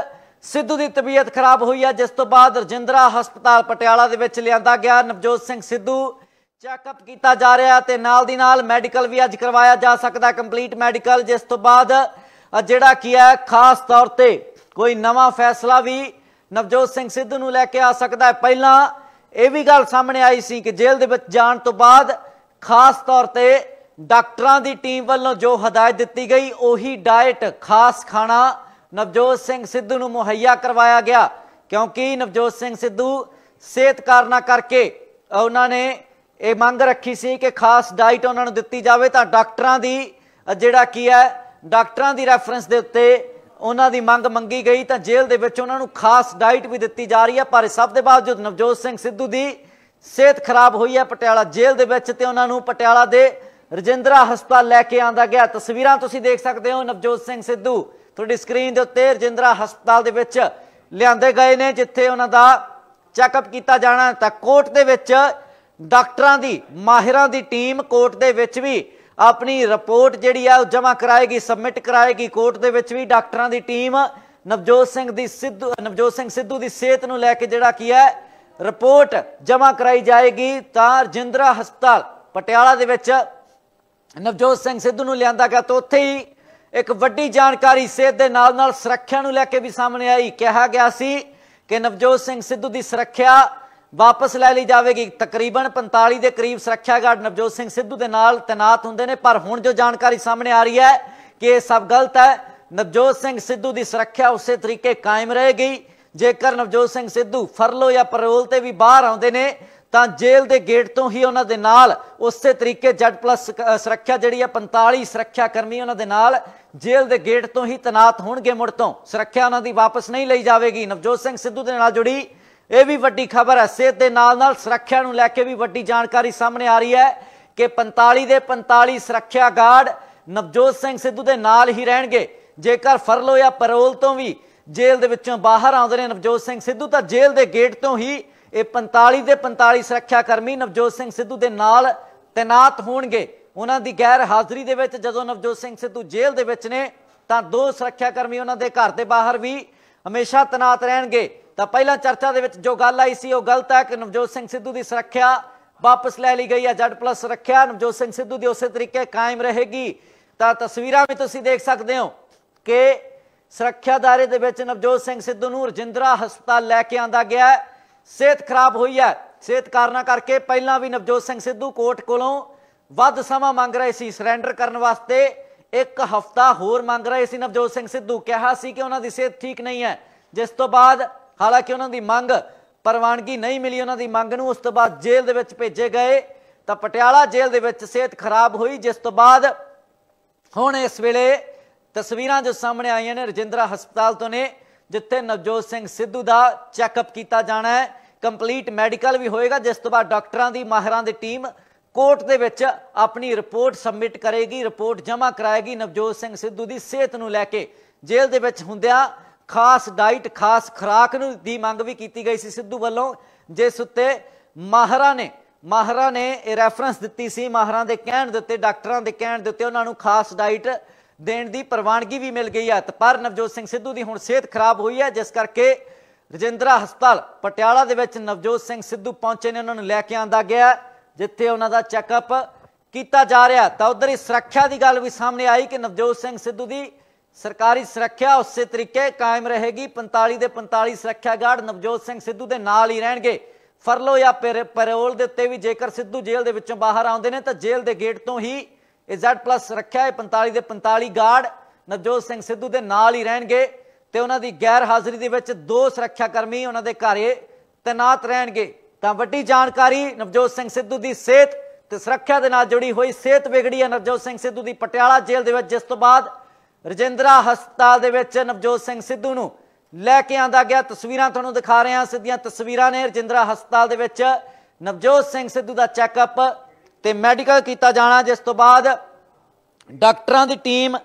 ਸਿੱਧੂ ਦੀ ਤਬੀਅਤ ਖਰਾਬ ਹੋਈ ਆ ਜਿਸ ਤੋਂ ਬਾਅਦ ਰਜਿੰਦਰਾ ਹਸਪਤਾਲ ਪਟਿਆਲਾ ਦੇ ਵਿੱਚ ਲਿਆਂਦਾ ਗਿਆ ਨਵਜੋਤ ਸਿੰਘ ਸਿੱਧੂ ਚੈੱਕਅਪ ਕੀਤਾ ਜਾ ਰਿਹਾ ਤੇ ਨਾਲ ਦੀ ਨਾਲ ਮੈਡੀਕਲ ਵੀ ਅੱਜ ਕਰਵਾਇਆ ਜਾ ਸਕਦਾ ਕੰਪਲੀਟ ਮੈਡੀਕਲ ਜਿਸ ਤੋਂ ਬਾਅਦ ਜਿਹੜਾ ਕੀ ਹੈ ਖਾਸ ਤੌਰ ਤੇ ਕੋਈ ਨਵਾਂ ਫੈਸਲਾ ਵੀ ਨਵਜੋਤ ਸਿੰਘ ਸਿੱਧੂ ਨੂੰ ਲੈ ਕੇ ਆ ਸਕਦਾ ਹੈ ਪਹਿਲਾਂ ਇਹ ਵੀ ਗੱਲ ਸਾਹਮਣੇ ਆਈ ਸੀ ਕਿ ਜੇਲ੍ਹ ਦੇ ਵਿੱਚ ਜਾਣ ਤੋਂ ਬਾਅਦ ਖਾਸ ਤੌਰ ਤੇ ਡਾਕਟਰਾਂ ਦੀ ਟੀਮ ਵੱਲੋਂ ਜੋ ਹਦਾਇਤ ਦਿੱਤੀ ਗਈ ਉਹੀ ਡਾਈਟ ਖਾਸ ਖਾਣਾ ਨਵਜੋਤ ਸਿੰਘ ਸਿੱਧੂ ਨੂੰ ਮੁਹੱਈਆ ਕਰਵਾਇਆ ਗਿਆ ਕਿਉਂਕਿ ਨਵਜੋਤ ਸਿੰਘ ਸਿੱਧੂ ਸਿਹਤ ਕਾਰਨਾ ਕਰਕੇ ਉਹਨਾਂ ਨੇ ਇਹ ਮੰਗ ਰੱਖੀ ਸੀ ਕਿ ਖਾਸ ਡਾਈਟ ਉਹਨਾਂ ਨੂੰ ਦਿੱਤੀ ਜਾਵੇ ਤਾਂ ਡਾਕਟਰਾਂ ਦੀ ਜਿਹੜਾ ਕੀ ਹੈ ਡਾਕਟਰਾਂ ਦੀ ਰੈਫਰੈਂਸ ਦੇ ਉੱਤੇ ਉਹਨਾਂ ਦੀ ਮੰਗ ਮੰਗੀ ਗਈ ਤਾਂ ਜੇਲ੍ਹ ਦੇ ਵਿੱਚ ਉਹਨਾਂ ਨੂੰ ਖਾਸ ਡਾਈਟ ਵੀ ਦਿੱਤੀ ਜਾ ਰਹੀ ਹੈ ਪਰ ਸਭ ਦੇ ਬਾਵਜੂਦ ਨਵਜੋਤ ਸਿੰਘ ਸਿੱਧੂ ਦੀ ਸਿਹਤ ਖਰਾਬ ਹੋਈ ਹੈ ਪਟਿਆਲਾ ਜੇਲ੍ਹ ਦੇ ਵਿੱਚ ਤੇ ਉਹਨਾਂ ਨੂੰ ਪਟਿਆਲਾ ਦੇ ਰਜਿੰਦਰਾ ਹਸਪਤਾਲ ਲੈ ਕੇ ਆਂਦਾ ਗਿਆ ਤਸਵੀਰਾਂ ਤੁਸੀਂ ਦੇਖ ਸਕਦੇ ਹੋ ਨਵਜੋਤ ਸਿੰਘ ਸਿੱਧੂ ਤੁਹਾਡੀ ਸਕਰੀਨ ਦੇ ਉੱਤੇ ਰਜਿੰਦਰਾ ਹਸਪਤਾਲ ਦੇ ਵਿੱਚ ਲਿਆਂਦੇ ਗਏ ਨੇ ਜਿੱਥੇ ਉਹਨਾਂ ਦਾ ਚੈੱਕਅਪ ਕੀਤਾ ਜਾਣਾ ਤਾਂ ਕੋਰਟ ਦੇ ਵਿੱਚ ਡਾਕਟਰਾਂ ਦੀ ਮਾਹਿਰਾਂ ਦੀ ਟੀਮ ਕੋਰਟ ਦੇ ਵਿੱਚ ਵੀ ਆਪਣੀ ਰਿਪੋਰਟ ਜਿਹੜੀ ਆ ਉਹ ਜਮ੍ਹਾਂ ਕਰਾਏਗੀ ਸਬਮਿਟ ਕਰਾਏਗੀ ਕੋਰਟ ਦੇ ਵਿੱਚ ਵੀ ਡਾਕਟਰਾਂ ਦੀ ਟੀਮ ਨਵਜੋਤ ਸਿੰਘ ਦੀ ਸਿੱਧੂ ਨਵਜੋਤ ਸਿੰਘ ਸਿੱਧੂ ਦੀ ਸਿਹਤ ਨੂੰ ਲੈ ਕੇ ਜਿਹੜਾ ਕੀ ਹੈ ਰਿਪੋਰਟ ਜਮ੍ਹਾਂ ਕਰਾਈ ਜਾਏਗੀ ਤਾਂ ਜਿੰਦਰਾ ਹਸਪਤਾਲ ਪਟਿਆਲਾ ਦੇ ਵਿੱਚ ਨਵਜੋਤ ਸਿੰਘ ਸਿੱਧੂ ਨੂੰ ਲਿਆਂਦਾ ਗਿਆ ਤਾਂ ਉੱਥੇ ਹੀ ਇੱਕ ਵੱਡੀ ਜਾਣਕਾਰੀ ਸਿਹਤ ਦੇ ਨਾਲ ਨਾਲ ਸੁਰੱਖਿਆ ਨੂੰ ਲੈ ਕੇ ਵੀ ਸਾਹਮਣੇ ਆਈ ਕਿਹਾ ਗਿਆ ਸੀ ਕਿ ਨਵਜੋਤ ਸਿੰਘ ਸਿੱਧੂ ਦੀ ਸੁਰੱਖਿਆ ਵਾਪਸ ਲੈ ਲਈ ਜਾਵੇਗੀ ਤਕਰੀਬਨ 45 ਦੇ ਕਰੀਬ ਸੁਰੱਖਿਆ ਗਾਰਡ ਨਵਜੋਤ ਸਿੰਘ ਸਿੱਧੂ ਦੇ ਨਾਲ ਤੈਨਾਤ ਹੁੰਦੇ ਨੇ ਪਰ ਹੁਣ ਜੋ ਜਾਣਕਾਰੀ ਸਾਹਮਣੇ ਆ ਰਹੀ ਹੈ ਕਿ ਇਹ ਸਭ ਗਲਤ ਹੈ ਨਵਜੋਤ ਸਿੰਘ ਸਿੱਧੂ ਦੀ ਸੁਰੱਖਿਆ ਉਸੇ ਤਰੀਕੇ ਕਾਇਮ ਰਹੇਗੀ ਜੇਕਰ ਨਵਜੋਤ ਸਿੰਘ ਸਿੱਧੂ ਫਰਲੋ ਜਾਂ ਪਰੋਲ ਤੇ ਵੀ ਬਾਹਰ ਆਉਂਦੇ ਨੇ ਤਾਂ ਜੇਲ੍ਹ ਦੇ ਗੇਟ ਤੋਂ ਹੀ ਉਹਨਾਂ ਦੇ ਨਾਲ ਉਸੇ ਤਰੀਕੇ ਜੱਟ ਪਲੱਸ ਸੁਰੱਖਿਆ ਜਿਹੜੀ ਹੈ 45 ਸੁਰੱਖਿਆ ਕਰਮੀ ਉਹਨਾਂ ਦੇ ਨਾਲ ਜੇਲ੍ਹ ਦੇ ਗੇਟ ਤੋਂ ਹੀ ਤਨਾਤ ਹੋਣਗੇ ਮੁੜ ਤੋਂ ਸੁਰੱਖਿਆ ਉਹਨਾਂ ਦੀ ਵਾਪਸ ਨਹੀਂ ਲਈ ਜਾਵੇਗੀ ਨਵਜੋਤ ਸਿੰਘ ਸਿੱਧੂ ਦੇ ਨਾਲ ਜੁੜੀ ਇਹ ਵੀ ਵੱਡੀ ਖਬਰ ਹੈ ਸਿਹਤ ਦੇ ਨਾਲ ਨਾਲ ਸੁਰੱਖਿਆ ਨੂੰ ਲੈ ਕੇ ਵੀ ਵੱਡੀ ਜਾਣਕਾਰੀ ਸਾਹਮਣੇ ਆ ਰਹੀ ਹੈ ਕਿ 45 ਦੇ 45 ਸੁਰੱਖਿਆ ਗਾਰਡ ਨਵਜੋਤ ਸਿੰਘ ਸਿੱਧੂ ਦੇ ਨਾਲ ਹੀ ਰਹਿਣਗੇ ਜੇਕਰ ਫਰਲੋ ਜਾਂ ਪਰੋਲ ਤੋਂ ਵੀ ਜੇਲ੍ਹ ਦੇ ਵਿੱਚੋਂ ਬਾਹਰ ਆਉਂਦੇ ਨੇ ਨਵਜੋਤ ਸਿੰਘ ਸਿੱਧੂ ਤਾਂ ਜੇਲ੍ਹ ਦੇ ਗੇਟ ਤੋਂ ਹੀ ਇਹ 45 ਦੇ 45 ਸੁਰੱਖਿਆ ਕਰਮੀ ਨਵਜੋਤ ਸਿੰਘ ਸਿੱਧੂ ਦੇ ਨਾਲ ਤਾਇਨਾਤ ਹੋਣਗੇ ਉਹਨਾਂ ਦੀ ਗੈਰ ਹਾਜ਼ਰੀ ਦੇ ਵਿੱਚ ਜਦੋਂ ਨਵਜੋਤ ਸਿੰਘ ਸਿੱਧੂ ਜੇਲ੍ਹ ਦੇ ਵਿੱਚ ਨੇ ਤਾਂ ਦੋ ਸੁਰੱਖਿਆ ਕਰਮੀ ਉਹਨਾਂ ਦੇ ਘਰ ਦੇ ਬਾਹਰ ਵੀ ਹਮੇਸ਼ਾ ਤਾਇਨਾਤ ਰਹਿਣਗੇ ਤਾਂ ਪਹਿਲਾਂ ਚਰਚਾ ਦੇ ਵਿੱਚ ਜੋ ਗੱਲ ਆਈ ਸੀ ਉਹ ਗਲਤ ਹੈ ਕਿ ਨਵਜੋਤ ਸਿੰਘ ਸਿੱਧੂ ਦੀ ਸੁਰੱਖਿਆ ਵਾਪਸ ਲੈ ਲਈ ਗਈ ਹੈ ਜੱਟ ਪਲੱਸ ਰੱਖਿਆ ਨਵਜੋਤ ਸਿੰਘ ਸਿੱਧੂ ਦੀ ਉਸੇ ਤਰੀਕੇ ਕਾਇਮ ਰਹੇਗੀ ਤਾਂ ਤਸਵੀਰਾਂ ਵੀ ਤੁਸੀਂ ਦੇਖ ਸਕਦੇ ਹੋ ਕਿ ਸੁਰੱਖਿਆ ਦਾਰੇ ਦੇ ਵਿੱਚ ਨਵਜੋਤ ਸਿੰਘ ਸਿੱਧੂ ਨੂੰ ਰਜਿੰਦਰਾ ਹਸਪਤਾਲ ਲੈ ਕੇ ਆਂਦਾ ਗਿਆ ਸਿਹਤ ਖਰਾਬ ਹੋਈ ਹੈ ਸਿਹਤ ਕਾਰਨਾ ਕਰਕੇ ਪਹਿਲਾਂ ਵੀ ਨਵਜੋਤ ਸਿੰਘ ਸਿੱਧੂ ਕੋਰਟ ਕੋਲੋਂ ਵੱਧ ਸਮਾਂ ਮੰਗ ਰਹੇ ਸੀ ਸਰੈਂਡਰ ਕਰਨ ਵਾਸਤੇ ਇੱਕ ਹਫਤਾ ਹੋਰ ਮੰਗ ਰਹੇ ਸੀ ਨਵਜੋਤ ਸਿੰਘ ਸਿੱਧੂ ਕਿਹਾ ਸੀ ਕਿ ਉਹਨਾਂ ਦੀ ਸਿਹਤ ਠੀਕ ਨਹੀਂ ਹੈ ਜਿਸ ਤੋਂ ਬਾਅਦ ਹਾਲਾਂਕਿ ਉਹਨਾਂ ਦੀ ਮੰਗ ਪ੍ਰਵਾਨਗੀ ਨਹੀਂ ਮਿਲੀ ਉਹਨਾਂ ਦੀ ਮੰਗ ਨੂੰ ਉਸ ਤੋਂ ਬਾਅਦ ਜੇਲ੍ਹ ਦੇ ਵਿੱਚ ਭੇਜੇ ਗਏ ਤਾਂ ਪਟਿਆਲਾ ਜੇਲ੍ਹ ਦੇ ਵਿੱਚ ਸਿਹਤ ਖਰਾਬ ਹੋਈ ਜਿਸ ਤੋਂ ਬਾਅਦ ਹੁਣ ਇਸ ਵੇਲੇ ਤਸਵੀਰਾਂ ਜੋ ਸਾਹਮਣੇ ਆਈਆਂ ਨੇ ਰਜਿੰਦਰਾ ਹਸਪਤਾਲ ਤੋਂ ਨੇ ਜਿੱਥੇ ਨਵਜੋਤ ਸਿੰਘ ਸਿੱਧੂ ਦਾ ਚੈੱਕਅਪ ਕੀਤਾ ਜਾਣਾ ਹੈ ਕੰਪਲੀਟ ਮੈਡੀਕਲ ਵੀ ਹੋਏਗਾ ਜਿਸ ਤੋਂ ਬਾਅਦ ਡਾਕਟਰਾਂ ਦੀ ਮਾਹਰਾਂ ਦੀ ਟੀਮ ਕੋਰਟ ਦੇ ਵਿੱਚ ਆਪਣੀ ਰਿਪੋਰਟ ਸਬਮਿਟ ਕਰੇਗੀ ਰਿਪੋਰਟ ਜਮ੍ਹਾਂ ਕਰਾਏਗੀ ਨਵਜੋਤ ਸਿੰਘ ਸਿੱਧੂ ਦੀ ਸਿਹਤ ਨੂੰ ਲੈ ਕੇ ਜੇਲ੍ਹ ਦੇ ਵਿੱਚ ਹੁੰਦਿਆਂ ਖਾਸ ਡਾਈਟ ਖਾਸ ਖੁਰਾਕ ਨੂੰ ਦੀ ਮੰਗ ਵੀ ਕੀਤੀ ਗਈ ਸੀ ਸਿੱਧੂ ਵੱਲੋਂ ਜਿਸ ਉੱਤੇ ਮਾਹਰਾ ਨੇ ਮਾਹਰਾ ਨੇ ਇਹ ਰੈਫਰੈਂਸ ਦਿੱਤੀ ਸੀ ਮਾਹਰਾ ਦੇ ਕਹਿਣ ਦੇ ਉੱਤੇ ਡਾਕਟਰਾਂ ਦੇ ਕਹਿਣ ਦੇ ਉੱਤੇ ਉਹਨਾਂ ਨੂੰ ਖਾਸ ਡਾਈਟ ਦੇਣ ਦੀ ਪ੍ਰਵਾਨਗੀ ਵੀ ਮਿਲ ਗਈ ਹੈ ਪਰ ਨਵਜੋਤ ਸਿੰਘ ਸਿੱਧੂ ਦੀ ਹੁਣ ਸਿਹਤ ਖਰਾਬ ਹੋਈ ਹੈ ਜਿਸ ਕਰਕੇ ਰਜਿੰਦਰਾ ਹਸਪਤਾਲ ਪਟਿਆਲਾ ਦੇ ਵਿੱਚ ਨਵਜੋਤ ਸਿੰਘ ਸਿੱਧੂ ਪਹੁੰਚੇ ਨੇ ਉਹਨਾਂ ਨੂੰ ਲੈ ਕੇ ਆਂਦਾ ਗਿਆ ਜਿੱਥੇ ਉਹਨਾਂ ਦਾ ਚੈੱਕਅਪ ਕੀਤਾ ਜਾ ਰਿਹਾ ਤਾਂ ਉਧਰ ਹੀ ਸੁਰੱਖਿਆ ਦੀ ਗੱਲ ਵੀ ਸਾਹਮਣੇ ਆਈ ਕਿ ਨਵਜੋਤ ਸਿੰਘ ਸਿੱਧੂ ਦੀ ਸਰਕਾਰੀ ਸੁਰੱਖਿਆ ਉਸੇ ਤਰੀਕੇ ਕਾਇਮ ਰਹੇਗੀ 45 ਦੇ 45 ਸੁਰੱਖਿਆ ਗਾਰਡ ਨਵਜੋਤ ਸਿੰਘ ਸਿੱਧੂ ਦੇ ਨਾਲ ਹੀ ਰਹਿਣਗੇ ਫਰਲੋ ਜਾਂ ਪੈਰੋਲ ਦੇ ਉੱਤੇ ਵੀ ਜੇਕਰ ਸਿੱਧੂ ਜੇਲ੍ਹ ਦੇ ਵਿੱਚੋਂ ਬਾਹਰ ਆਉਂਦੇ ਨੇ ਤਾਂ ਜੇਲ੍ਹ ਦੇ ਗੇਟ ਤੋਂ ਹੀ ਜ਼ੈਡ ਪਲੱਸ ਸੁਰੱਖਿਆ ਹੈ 45 ਦੇ 45 ਗਾਰਡ ਨਵਜੋਤ ਸਿੰਘ ਸਿੱਧੂ ਦੇ ਨਾਲ ਹੀ ਰਹਿਣਗੇ ਤੇ ਉਹਨਾਂ ਦੀ ਗੈਰ ਹਾਜ਼ਰੀ ਦੇ ਵਿੱਚ ਦੋ ਸੁਰੱਖਿਆ ਕਰਮੀ ਉਹਨਾਂ ਦੇ ਘਰੇ ਤਨਾਤ ਰਹਿਣਗੇ ਤਾਂ ਵੱਡੀ ਜਾਣਕਾਰੀ ਨਵਜੋਤ ਸਿੰਘ ਸਿੱਧੂ ਦੀ ਸਿਹਤ ਤੇ ਸੁਰੱਖਿਆ ਦੇ ਨਾਲ ਜੁੜੀ ਹੋਈ ਸਿਹਤ ਵਿਗੜੀ ਹੈ ਨਵਜੋਤ ਸਿੰਘ ਸਿੱਧੂ ਦੀ ਪਟਿਆਲਾ ਜੇਲ੍ਹ ਦੇ ਵਿੱਚ ਜਿਸ ਤੋਂ ਬਾਅਦ ਰਜਿੰਦਰਾ ਹਸਪਤਾਲ ਦੇ ਵਿੱਚ ਨਵਜੋਤ ਸਿੰਘ ਸਿੱਧੂ ਨੂੰ ਲੈ ਕੇ ਆਂਦਾ ਗਿਆ ਤਸਵੀਰਾਂ ਤੁਹਾਨੂੰ ਦਿਖਾ ਰਹੇ ਹਾਂ ਸਿੱਧੀਆਂ ਤਸਵੀਰਾਂ ਨੇ ਰਜਿੰਦਰਾ ਹਸਪਤਾਲ ਦੇ ਵਿੱਚ ਨਵਜੋਤ ਸਿੰਘ ਸਿੱਧੂ ਦਾ ਚੈੱਕਅਪ ਤੇ ਮੈਡੀਕਲ ਕੀਤਾ ਜਾਣਾ ਜਿਸ ਤੋਂ ਬਾਅਦ ਡਾਕਟਰਾਂ ਦੀ ਟੀਮ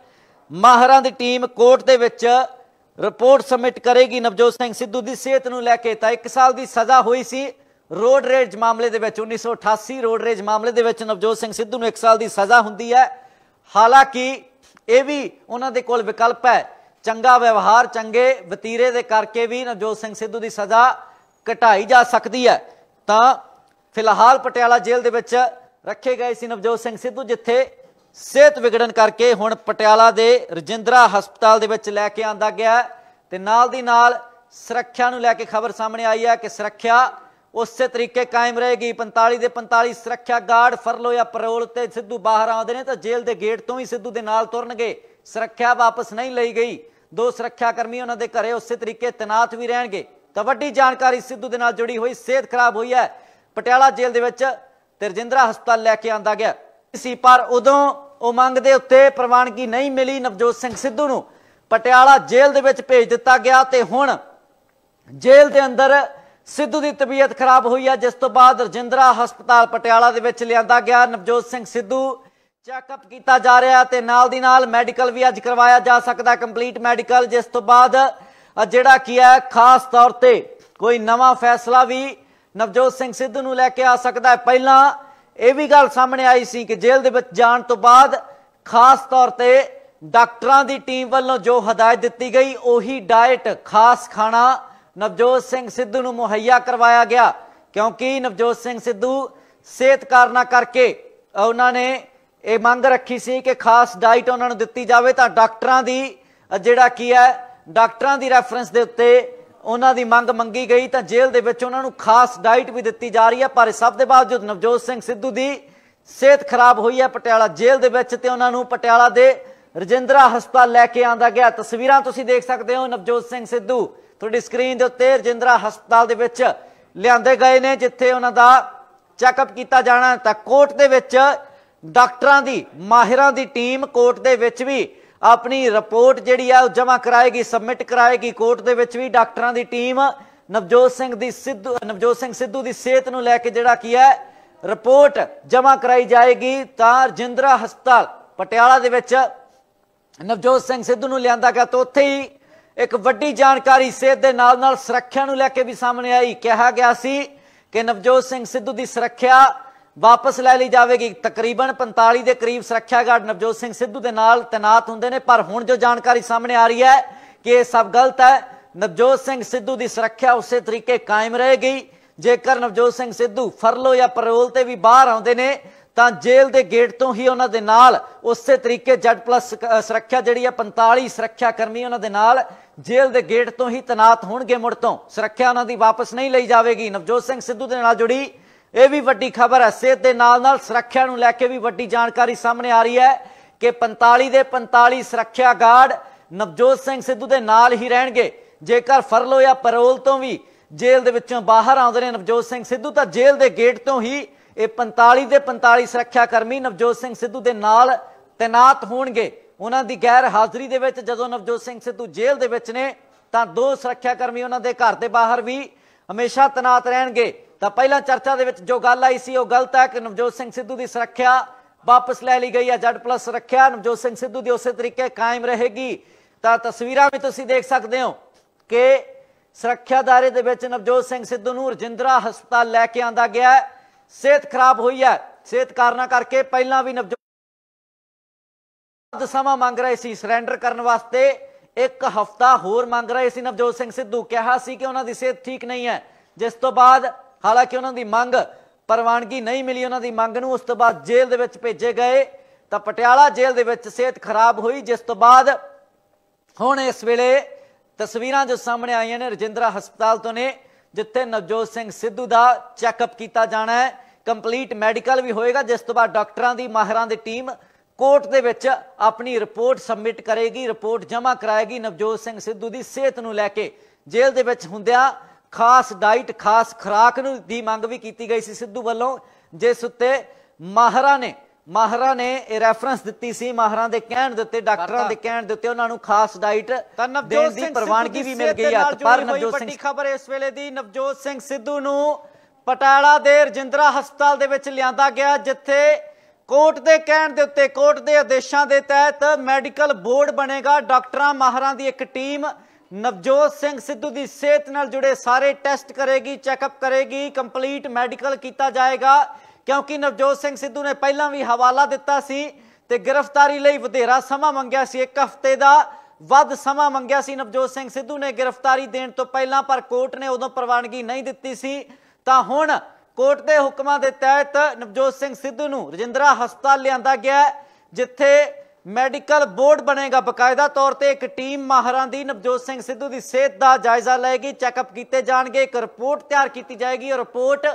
ਮਾਹਰਾਂ ਦੀ ਟੀਮ ਕੋਰਟ ਦੇ ਵਿੱਚ ਰਿਪੋਰਟ ਸਬਮਿਟ ਕਰੇਗੀ ਨਵਜੋਤ ਸਿੰਘ ਸਿੱਧੂ ਦੀ ਸਿਹਤ ਨੂੰ ਲੈ ਕੇ ਤਾਂ 1 ਸਾਲ ਦੀ ਸਜ਼ਾ ਹੋਈ ਸੀ ਰੋਡ ਰੇਜ ਮਾਮਲੇ ਦੇ ਵਿੱਚ 1988 ਰੋਡ ਰੇਜ ਮਾਮਲੇ ਦੇ ਵਿੱਚ ਨਵਜੋਤ ਸਿੰਘ ਸਿੱਧੂ ਨੂੰ 1 ਸਾਲ ਦੀ ਸਜ਼ਾ ਹੁੰਦੀ ਹੈ ਹਾਲਾਂਕਿ ਇਹ ਵੀ ਉਹਨਾਂ ਦੇ ਕੋਲ ਵਿਕਲਪ ਹੈ ਚੰਗਾ ਵਿਵਹਾਰ ਚੰਗੇ ਵਤੀਰੇ ਦੇ ਕਰਕੇ ਵੀ ਨਵਜੋਤ ਸਿੰਘ ਸਿੱਧੂ ਦੀ ਸਜ਼ਾ ਘਟਾਈ ਜਾ ਸਕਦੀ ਹੈ ਤਾਂ ਫਿਲਹਾਲ ਪਟਿਆਲਾ ਜੇਲ੍ਹ ਦੇ ਵਿੱਚ ਰੱਖੇ ਗਏ ਸੀ ਨਵਜੋਤ ਸਿੰਘ ਸਿੱਧੂ ਜਿੱਥੇ ਸਿਹਤ ਵਿਗੜਨ ਕਰਕੇ ਹੁਣ ਪਟਿਆਲਾ ਦੇ ਰਜਿੰਦਰਾ ਹਸਪਤਾਲ ਦੇ ਵਿੱਚ ਲੈ ਕੇ ਆਂਦਾ ਗਿਆ ਤੇ ਨਾਲ ਦੀ ਨਾਲ ਸੁਰੱਖਿਆ ਨੂੰ ਲੈ ਕੇ ਖਬਰ ਸਾਹਮਣੇ ਆਈ ਹੈ ਕਿ ਸੁਰੱਖਿਆ ਉਸੇ ਤਰੀਕੇ ਕਾਇਮ ਰਹੇਗੀ 45 ਦੇ 45 ਸੁਰੱਖਿਆ ਗਾਰਡ ਫਰਲੋ ਜਾਂ ਪਰੋਲ ਤੇ ਸਿੱਧੂ ਬਾਹਰ ਆਉਂਦੇ ਨੇ ਤਾਂ ਜੇਲ੍ਹ ਦੇ ਗੇਟ ਤੋਂ ਹੀ ਸਿੱਧੂ ਦੇ ਨਾਲ ਤੁਰਨਗੇ ਸੁਰੱਖਿਆ ਵਾਪਸ ਨਹੀਂ ਲਈ ਗਈ ਦੋ ਸੁਰੱਖਿਆ ਕਰਮੀ ਉਹਨਾਂ ਦੇ ਘਰੇ ਉਸੇ ਤਰੀਕੇ ਤਨਾਤ ਵੀ ਰਹਿਣਗੇ ਤਾਂ ਵੱਡੀ ਜਾਣਕਾਰੀ ਸਿੱਧੂ ਦੇ ਨਾਲ ਜੁੜੀ ਹੋਈ ਸਿਹਤ ਖਰਾਬ ਹੋਈ ਹੈ ਪਟਿਆਲਾ ਜੇਲ੍ਹ ਦੇ ਵਿੱਚ ਤਰਜਿੰਦਰਾ ਹਸਪਤਾਲ ਲੈ ਕੇ ਆਂਦਾ ਗਿਆ ਸੀ ਪਰ ਉਦੋਂ ਉਮੰਗ ਦੇ ਉੱਤੇ ਪ੍ਰਵਾਨਗੀ ਨਹੀਂ ਮਿਲੀ ਨਵਜੋਤ ਸਿੰਘ ਸਿੱਧੂ ਨੂੰ ਪਟਿਆਲਾ ਜੇਲ੍ਹ ਦੇ ਵਿੱਚ ਭੇਜ ਦਿੱਤਾ ਗਿਆ ਤੇ ਹੁਣ ਜੇਲ੍ਹ ਦੇ ਅੰਦਰ ਸਿੱਧੂ ਦੀ ਤਬੀਅਤ ਖਰਾਬ ਹੋਈ ਆ ਜਿਸ ਤੋਂ ਬਾਅਦ ਰਜਿੰਦਰਾ ਹਸਪਤਾਲ ਪਟਿਆਲਾ ਦੇ ਵਿੱਚ ਲਿਆਂਦਾ ਗਿਆ ਨਵਜੋਤ ਸਿੰਘ ਸਿੱਧੂ ਚੈੱਕਅਪ ਕੀਤਾ ਜਾ ਰਿਹਾ ਤੇ ਨਾਲ ਦੀ ਨਾਲ ਮੈਡੀਕਲ ਵੀ ਅੱਜ ਕਰਵਾਇਆ ਜਾ ਸਕਦਾ ਕੰਪਲੀਟ ਮੈਡੀਕਲ ਜਿਸ ਤੋਂ ਬਾਅਦ ਜਿਹੜਾ ਕੀ ਹੈ ਖਾਸ ਤੌਰ ਤੇ ਕੋਈ ਨਵਾਂ ਫੈਸਲਾ ਵੀ ਨਵਜੋਤ ਸਿੰਘ ਸਿੱਧੂ ਨੂੰ ਲੈ ਕੇ ਆ ਸਕਦਾ ਹੈ ਪਹਿਲਾਂ ਇਹ ਵੀ ਗੱਲ ਸਾਹਮਣੇ ਆਈ ਸੀ ਕਿ ਜੇਲ੍ਹ ਦੇ ਵਿੱਚ ਜਾਣ ਤੋਂ ਬਾਅਦ ਖਾਸ ਤੌਰ ਤੇ ਡਾਕਟਰਾਂ ਦੀ ਟੀਮ ਵੱਲੋਂ ਜੋ ਹਦਾਇਤ ਦਿੱਤੀ ਗਈ ਉਹੀ ਡਾਈਟ ਖਾਸ ਖਾਣਾ ਨਵਜੋਤ ਸਿੰਘ ਸਿੱਧੂ ਨੂੰ ਮੁਹੱਈਆ ਕਰਵਾਇਆ ਗਿਆ ਕਿਉਂਕਿ ਨਵਜੋਤ ਸਿੰਘ ਸਿੱਧੂ ਸਿਹਤ ਕਾਰਨਾ ਕਰਕੇ ਉਹਨਾਂ ਨੇ ਇਹ ਮੰਗ ਰੱਖੀ ਸੀ ਕਿ ਖਾਸ ਡਾਈਟ ਉਹਨਾਂ ਨੂੰ ਦਿੱਤੀ ਜਾਵੇ ਤਾਂ ਡਾਕਟਰਾਂ ਦੀ ਜਿਹੜਾ ਕੀ ਹੈ ਡਾਕਟਰਾਂ ਦੀ ਰੈਫਰੈਂਸ ਦੇ ਉੱਤੇ ਉਹਨਾਂ ਦੀ ਮੰਗ ਮੰਗੀ ਗਈ ਤਾਂ ਜੇਲ੍ਹ ਦੇ ਵਿੱਚ ਉਹਨਾਂ ਨੂੰ ਖਾਸ ਡਾਈਟ ਵੀ ਦਿੱਤੀ ਜਾ ਰਹੀ ਹੈ ਪਰ ਸਭ ਦੇ ਬਾਵਜੂਦ ਨਵਜੋਤ ਸਿੰਘ ਸਿੱਧੂ ਦੀ ਸਿਹਤ ਖਰਾਬ ਹੋਈ ਹੈ ਪਟਿਆਲਾ ਜੇਲ੍ਹ ਦੇ ਵਿੱਚ ਤੇ ਉਹਨਾਂ ਨੂੰ ਪਟਿਆਲਾ ਦੇ ਰਜਿੰਦਰਾ ਹਸਪਤਾਲ ਲੈ ਕੇ ਆਂਦਾ ਗਿਆ ਤਸਵੀਰਾਂ ਤੁਸੀਂ ਦੇਖ ਸਕਦੇ ਹੋ ਨਵਜੋਤ ਸਿੰਘ ਸਿੱਧੂ ਤੁਹਾਡੀ ਸਕਰੀਨ ਦੇ ਉੱਤੇ ਰਜਿੰਦਰਾ ਹਸਪਤਾਲ ਦੇ ਵਿੱਚ ਲਿਆਂਦੇ ਗਏ ਨੇ ਜਿੱਥੇ ਉਹਨਾਂ ਦਾ ਚੈੱਕਅਪ ਕੀਤਾ ਜਾਣਾ ਤਾਂ ਕੋਰਟ ਦੇ ਵਿੱਚ ਡਾਕਟਰਾਂ ਦੀ ਮਾਹਿਰਾਂ ਦੀ ਟੀਮ ਕੋਰਟ ਦੇ ਵਿੱਚ ਵੀ ਆਪਣੀ ਰਿਪੋਰਟ ਜਿਹੜੀ ਆ ਉਹ ਜਮ੍ਹਾਂ ਕਰਾਏਗੀ ਸਬਮਿਟ ਕਰਾਏਗੀ ਕੋਰਟ ਦੇ ਵਿੱਚ ਵੀ ਡਾਕਟਰਾਂ ਦੀ ਟੀਮ ਨਵਜੋਤ ਸਿੰਘ ਦੀ ਸਿੱਧੂ ਨਵਜੋਤ ਸਿੰਘ ਸਿੱਧੂ ਦੀ ਸਿਹਤ ਨੂੰ ਲੈ ਕੇ ਜਿਹੜਾ ਕੀ ਹੈ ਰਿਪੋਰਟ ਜਮ੍ਹਾਂ ਕਰਾਈ ਜਾਏਗੀ ਤਾਂ ਰਜਿੰਦਰਾ ਹਸਪਤਾਲ ਪਟਿਆਲਾ ਦੇ ਵਿੱਚ ਨਵਜੋਤ ਸਿੰਘ ਸਿੱਧੂ ਨੂੰ ਲਿਆਂਦਾ ਗਿਆ ਤਾਂ ਉੱਥੇ ਹੀ ਇੱਕ ਵੱਡੀ ਜਾਣਕਾਰੀ ਸਿਹਤ ਦੇ ਨਾਲ ਨਾਲ ਸੁਰੱਖਿਆ ਨੂੰ ਲੈ ਕੇ ਵੀ ਸਾਹਮਣੇ ਆਈ ਕਿਹਾ ਗਿਆ ਸੀ ਕਿ ਨਵਜੋਤ ਸਿੰਘ ਸਿੱਧੂ ਦੀ ਸੁਰੱਖਿਆ ਵਾਪਸ ਲੈ ਲਈ ਜਾਵੇਗੀ ਤਕਰੀਬਨ 45 ਦੇ ਕਰੀਬ ਸੁਰੱਖਿਆ ਗਾਰਡ ਨਵਜੋਤ ਸਿੰਘ ਸਿੱਧੂ ਦੇ ਨਾਲ ਤਾਇਨਾਤ ਹੁੰਦੇ ਨੇ ਪਰ ਹੁਣ ਜੋ ਜਾਣਕਾਰੀ ਸਾਹਮਣੇ ਆ ਰਹੀ ਹੈ ਕਿ ਇਹ ਸਭ ਗਲਤ ਹੈ ਨਵਜੋਤ ਸਿੰਘ ਸਿੱਧੂ ਦੀ ਸੁਰੱਖਿਆ ਉਸੇ ਤਰੀਕੇ ਕਾਇਮ ਰਹੇਗੀ ਜੇਕਰ ਨਵਜੋਤ ਸਿੰਘ ਸਿੱਧੂ ਫਰਲੋ ਜਾਂ ਪਰੋਲ ਤੇ ਵੀ ਬਾਹਰ ਆਉਂਦੇ ਨੇ ਤਾਂ ਜੇਲ੍ਹ ਦੇ ਗੇਟ ਤੋਂ ਹੀ ਉਹਨਾਂ ਦੇ ਨਾਲ ਉਸੇ ਤਰੀਕੇ ਜੱਟ ਪਲੱਸ ਸੁਰੱਖਿਆ ਜਿਹੜੀ ਹੈ 45 ਸੁਰੱਖਿਆ ਕਰਮੀ ਉਹਨਾਂ ਦੇ ਨਾਲ ਜੇਲ੍ਹ ਦੇ ਗੇਟ ਤੋਂ ਹੀ ਤਨਾਤ ਹੋਣਗੇ ਮੁੜ ਤੋਂ ਸੁਰੱਖਿਆ ਉਹਨਾਂ ਦੀ ਵਾਪਸ ਨਹੀਂ ਲਈ ਜਾਵੇਗੀ ਨਵਜੋਤ ਸਿੰਘ ਸਿੱਧੂ ਦੇ ਨਾਲ ਜੁੜੀ ਇਹ ਵੀ ਵੱਡੀ ਖਬਰ ਹੈ ਸਿਹਤ ਦੇ ਨਾਲ ਨਾਲ ਸੁਰੱਖਿਆ ਨੂੰ ਲੈ ਕੇ ਵੀ ਵੱਡੀ ਜਾਣਕਾਰੀ ਸਾਹਮਣੇ ਆ ਰਹੀ ਹੈ ਕਿ 45 ਦੇ 45 ਸੁਰੱਖਿਆ ਗਾਰਡ ਨਵਜੋਤ ਸਿੰਘ ਸਿੱਧੂ ਦੇ ਨਾਲ ਹੀ ਰਹਿਣਗੇ ਜੇਕਰ ਫਰਲੋ ਜਾਂ ਪਰੋਲ ਤੋਂ ਵੀ ਜੇਲ੍ਹ ਦੇ ਵਿੱਚੋਂ ਬਾਹਰ ਆਉਂਦੇ ਨੇ ਨਵਜੋਤ ਸਿੰਘ ਸਿੱਧੂ ਤਾਂ ਜੇਲ੍ਹ ਦੇ ਗੇਟ ਤੋਂ ਹੀ ਇਹ 45 ਦੇ 45 ਸੁਰੱਖਿਆ ਕਰਮੀ ਨਵਜੋਤ ਸਿੰਘ ਸਿੱਧੂ ਦੇ ਨਾਲ ਤਾਇਨਾਤ ਹੋਣਗੇ ਉਹਨਾਂ ਦੀ ਗੈਰ ਹਾਜ਼ਰੀ ਦੇ ਵਿੱਚ ਜਦੋਂ ਨਵਜੋਤ ਸਿੰਘ ਸਿੱਧੂ ਜੇਲ੍ਹ ਦੇ ਵਿੱਚ ਨੇ ਤਾਂ ਦੋ ਸੁਰੱਖਿਆ ਕਰਮੀ ਉਹਨਾਂ ਦੇ ਘਰ ਦੇ ਬਾਹਰ ਵੀ ਹਮੇਸ਼ਾ ਤਾਇਨਾਤ ਰਹਿਣਗੇ ਤਾਂ ਪਹਿਲਾਂ ਚਰਚਾ ਦੇ ਵਿੱਚ ਜੋ ਗੱਲ ਆਈ ਸੀ ਉਹ ਗਲਤ ਹੈ ਕਿ ਨਵਜੋਤ ਸਿੰਘ ਸਿੱਧੂ ਦੀ ਸੁਰੱਖਿਆ ਵਾਪਸ ਲੈ ਲਈ ਗਈ ਹੈ ਜੱਟ ਪਲੱਸ ਸੁਰੱਖਿਆ ਨਵਜੋਤ ਸਿੰਘ ਸਿੱਧੂ ਦੀ ਉਸੇ ਤਰੀਕੇ ਕਾਇਮ ਰਹੇਗੀ ਤਾਂ ਤਸਵੀਰਾਂ ਵੀ ਤੁਸੀਂ ਦੇਖ ਸਕਦੇ ਹੋ ਕਿ ਸੁਰੱਖਿਆ ਦੇ ਵਿੱਚ ਨਵਜੋਤ ਸਿੰਘ ਸਿੱਧੂ ਨੂੰ ਰਜਿੰਦਰਾ ਹਸਪਤਾਲ ਲੈ ਕੇ ਆਂਦਾ ਗਿਆ ਸਿਹਤ ਖਰਾਬ ਹੋਈ ਹੈ ਸਿਹਤ ਕਾਰਨਾ ਕਰਕੇ ਪਹਿਲਾਂ ਵੀ ਨਵਜੋਤ ਸਮਾਂ ਮੰਗ ਰਹੇ ਸੀ ਸਰੈਂਡਰ ਕਰਨ ਵਾਸਤੇ ਇੱਕ ਹਫਤਾ ਹੋਰ ਮੰਗ ਰਹੇ ਸੀ ਨਵਜੋਤ ਸਿੰਘ ਸਿੱਧੂ ਕਿਹਾ ਸੀ ਕਿ ਉਹਨਾਂ ਦੀ ਸਿਹਤ ਠੀਕ ਨਹੀਂ ਹੈ ਜਿਸ ਤੋਂ ਬਾਅਦ ਹਾਲਾਂਕਿ ਉਹਨਾਂ ਦੀ ਮੰਗ ਪ੍ਰਵਾਨਗੀ ਨਹੀਂ ਮਿਲੀ ਉਹਨਾਂ ਦੀ ਮੰਗ ਨੂੰ ਉਸ ਤੋਂ ਬਾਅਦ ਜੇਲ੍ਹ ਦੇ ਵਿੱਚ ਭੇਜੇ ਗਏ ਤਾਂ ਪਟਿਆਲਾ ਜੇਲ੍ਹ ਦੇ ਵਿੱਚ ਸਿਹਤ ਖਰਾਬ ਹੋਈ ਜਿਸ ਤੋਂ ਬਾਅਦ ਹੁਣ ਇਸ ਵੇਲੇ ਤਸਵੀਰਾਂ ਜੋ ਸਾਹਮਣੇ ਆਈਆਂ ਨੇ ਰਜਿੰਦਰਾ ਹਸਪਤਾਲ ਤੋਂ ਨੇ ਜਿੱਥੇ ਨਵਜੋਤ ਸਿੰਘ ਸਿੱਧੂ ਦਾ ਚੈੱਕਅਪ ਕੀਤਾ ਜਾਣਾ ਹੈ ਕੰਪਲੀਟ ਮੈਡੀਕਲ ਵੀ ਹੋਏਗਾ ਜਿਸ ਤੋਂ ਬਾਅਦ ਡਾਕਟਰਾਂ ਦੀ ਮਾਹਿਰਾਂ ਦੀ ਟੀਮ ਕੋਰਟ ਦੇ ਵਿੱਚ ਆਪਣੀ ਰਿਪੋਰਟ ਸਬਮਿਟ ਕਰੇਗੀ ਰਿਪੋਰਟ ਜਮ੍ਹਾਂ ਕਰਾਏਗੀ ਨਵਜੋਤ ਸਿੰਘ ਸਿੱਧੂ ਦੀ ਸਿਹਤ ਨੂੰ ਲੈ ਕੇ ਜੇਲ੍ਹ ਦੇ ਵਿੱਚ ਹੁੰਦਿਆਂ ਖਾਸ ਡਾਈਟ ਖਾਸ ਖੁਰਾਕ ਨੂੰ ਦੀ ਮੰਗ ਵੀ ਕੀਤੀ ਗਈ ਸੀ ਸਿੱਧੂ ਵੱਲੋਂ ਜਿਸ ਉੱਤੇ ਮਾਹਰਾਂ ਨੇ ਮਾਹਰਾਂ ਨੇ ਇਹ ਰੈਫਰੈਂਸ ਦਿੱਤੀ ਸੀ ਮਾਹਰਾਂ ਦੇ ਕਹਿਣ ਦੇ ਉੱਤੇ ਡਾਕਟਰਾਂ ਦੇ ਕਹਿਣ ਦੇ ਉੱਤੇ ਉਹਨਾਂ ਨੂੰ ਖਾਸ ਡਾਈਟ ਦੇਣ ਦੀ ਪ੍ਰਵਾਨਗੀ ਵੀ ਮਿਲ ਗਈ ਹੈ ਪਰ ਨਵਜੋਤ ਸਿੰਘ ਖਬਰ ਇਸ ਵੇਲੇ ਦੀ ਨਵਜੋਤ ਸਿੰਘ ਸਿੱਧੂ ਨੂੰ ਪਟਿਆਲਾ ਦੇ ਰਜਿੰਦਰਾ ਹਸਪਤਾਲ ਦੇ ਵਿੱਚ ਲਿਆਂਦਾ ਗਿਆ ਜਿੱਥੇ ਕੋਰਟ ਦੇ ਕਹਿਣ ਦੇ ਉੱਤੇ ਕੋਰਟ ਦੇ ਆਦੇਸ਼ਾਂ ਦੇ ਤਹਿਤ ਮੈਡੀਕਲ ਬੋਰਡ ਬਣੇਗਾ ਡਾਕਟਰਾਂ ਮਾਹਰਾਂ ਦੀ ਇੱਕ ਟੀਮ ਨਵਜੋਤ ਸਿੰਘ ਸਿੱਧੂ ਦੀ ਸਿਹਤ ਨਾਲ ਜੁੜੇ ਸਾਰੇ ਟੈਸਟ ਕਰੇਗੀ ਚੈੱਕਅਪ ਕਰੇਗੀ ਕੰਪਲੀਟ ਮੈਡੀਕਲ ਕੀਤਾ ਜਾਏਗਾ ਕਿਉਂਕਿ ਨਵਜੋਤ ਸਿੰਘ ਸਿੱਧੂ ਨੇ ਪਹਿਲਾਂ ਵੀ ਹਵਾਲਾ ਦਿੱਤਾ ਸੀ ਤੇ ਗ੍ਰਿਫਤਾਰੀ ਲਈ ਵਧੇਰਾ ਸਮਾਂ ਮੰਗਿਆ ਸੀ ਇੱਕ ਹਫ਼ਤੇ ਦਾ ਵੱਧ ਸਮਾਂ ਮੰਗਿਆ ਸੀ ਨਵਜੋਤ ਸਿੰਘ ਸਿੱਧੂ ਨੇ ਗ੍ਰਿਫਤਾਰੀ ਦੇਣ ਤੋਂ ਪਹਿਲਾਂ ਪਰ ਕੋਰਟ ਨੇ ਉਦੋਂ ਪ੍ਰਵਾਨਗੀ ਨਹੀਂ ਦਿੱਤੀ ਸੀ ਤਾਂ ਹੁਣ ਕੋਰਟ ਦੇ ਹੁਕਮਾਂ ਦੇ ਤਹਿਤ ਨਵਜੋਤ ਸਿੰਘ ਸਿੱਧੂ ਨੂੰ ਰਜਿੰਦਰਾ ਹਸਪਤਾਲ ਲਿਆਂਦਾ ਗਿਆ ਜਿੱਥੇ ਮੈਡੀਕਲ ਬੋਰਡ ਬਣੇਗਾ ਬਕਾਇਦਾ ਤੌਰ ਤੇ ਇੱਕ ਟੀਮ ਮਾਹਰਾਂ ਦੀ ਨਵਜੋਤ ਸਿੰਘ ਸਿੱਧੂ ਦੀ ਸਿਹਤ ਦਾ ਜਾਇਜ਼ਾ ਲਏਗੀ ਚੈੱਕਅਪ ਕੀਤੇ ਜਾਣਗੇ ਇੱਕ ਰਿਪੋਰਟ ਤਿਆਰ ਕੀਤੀ ਜਾਏਗੀ ਉਹ ਰਿਪੋਰਟ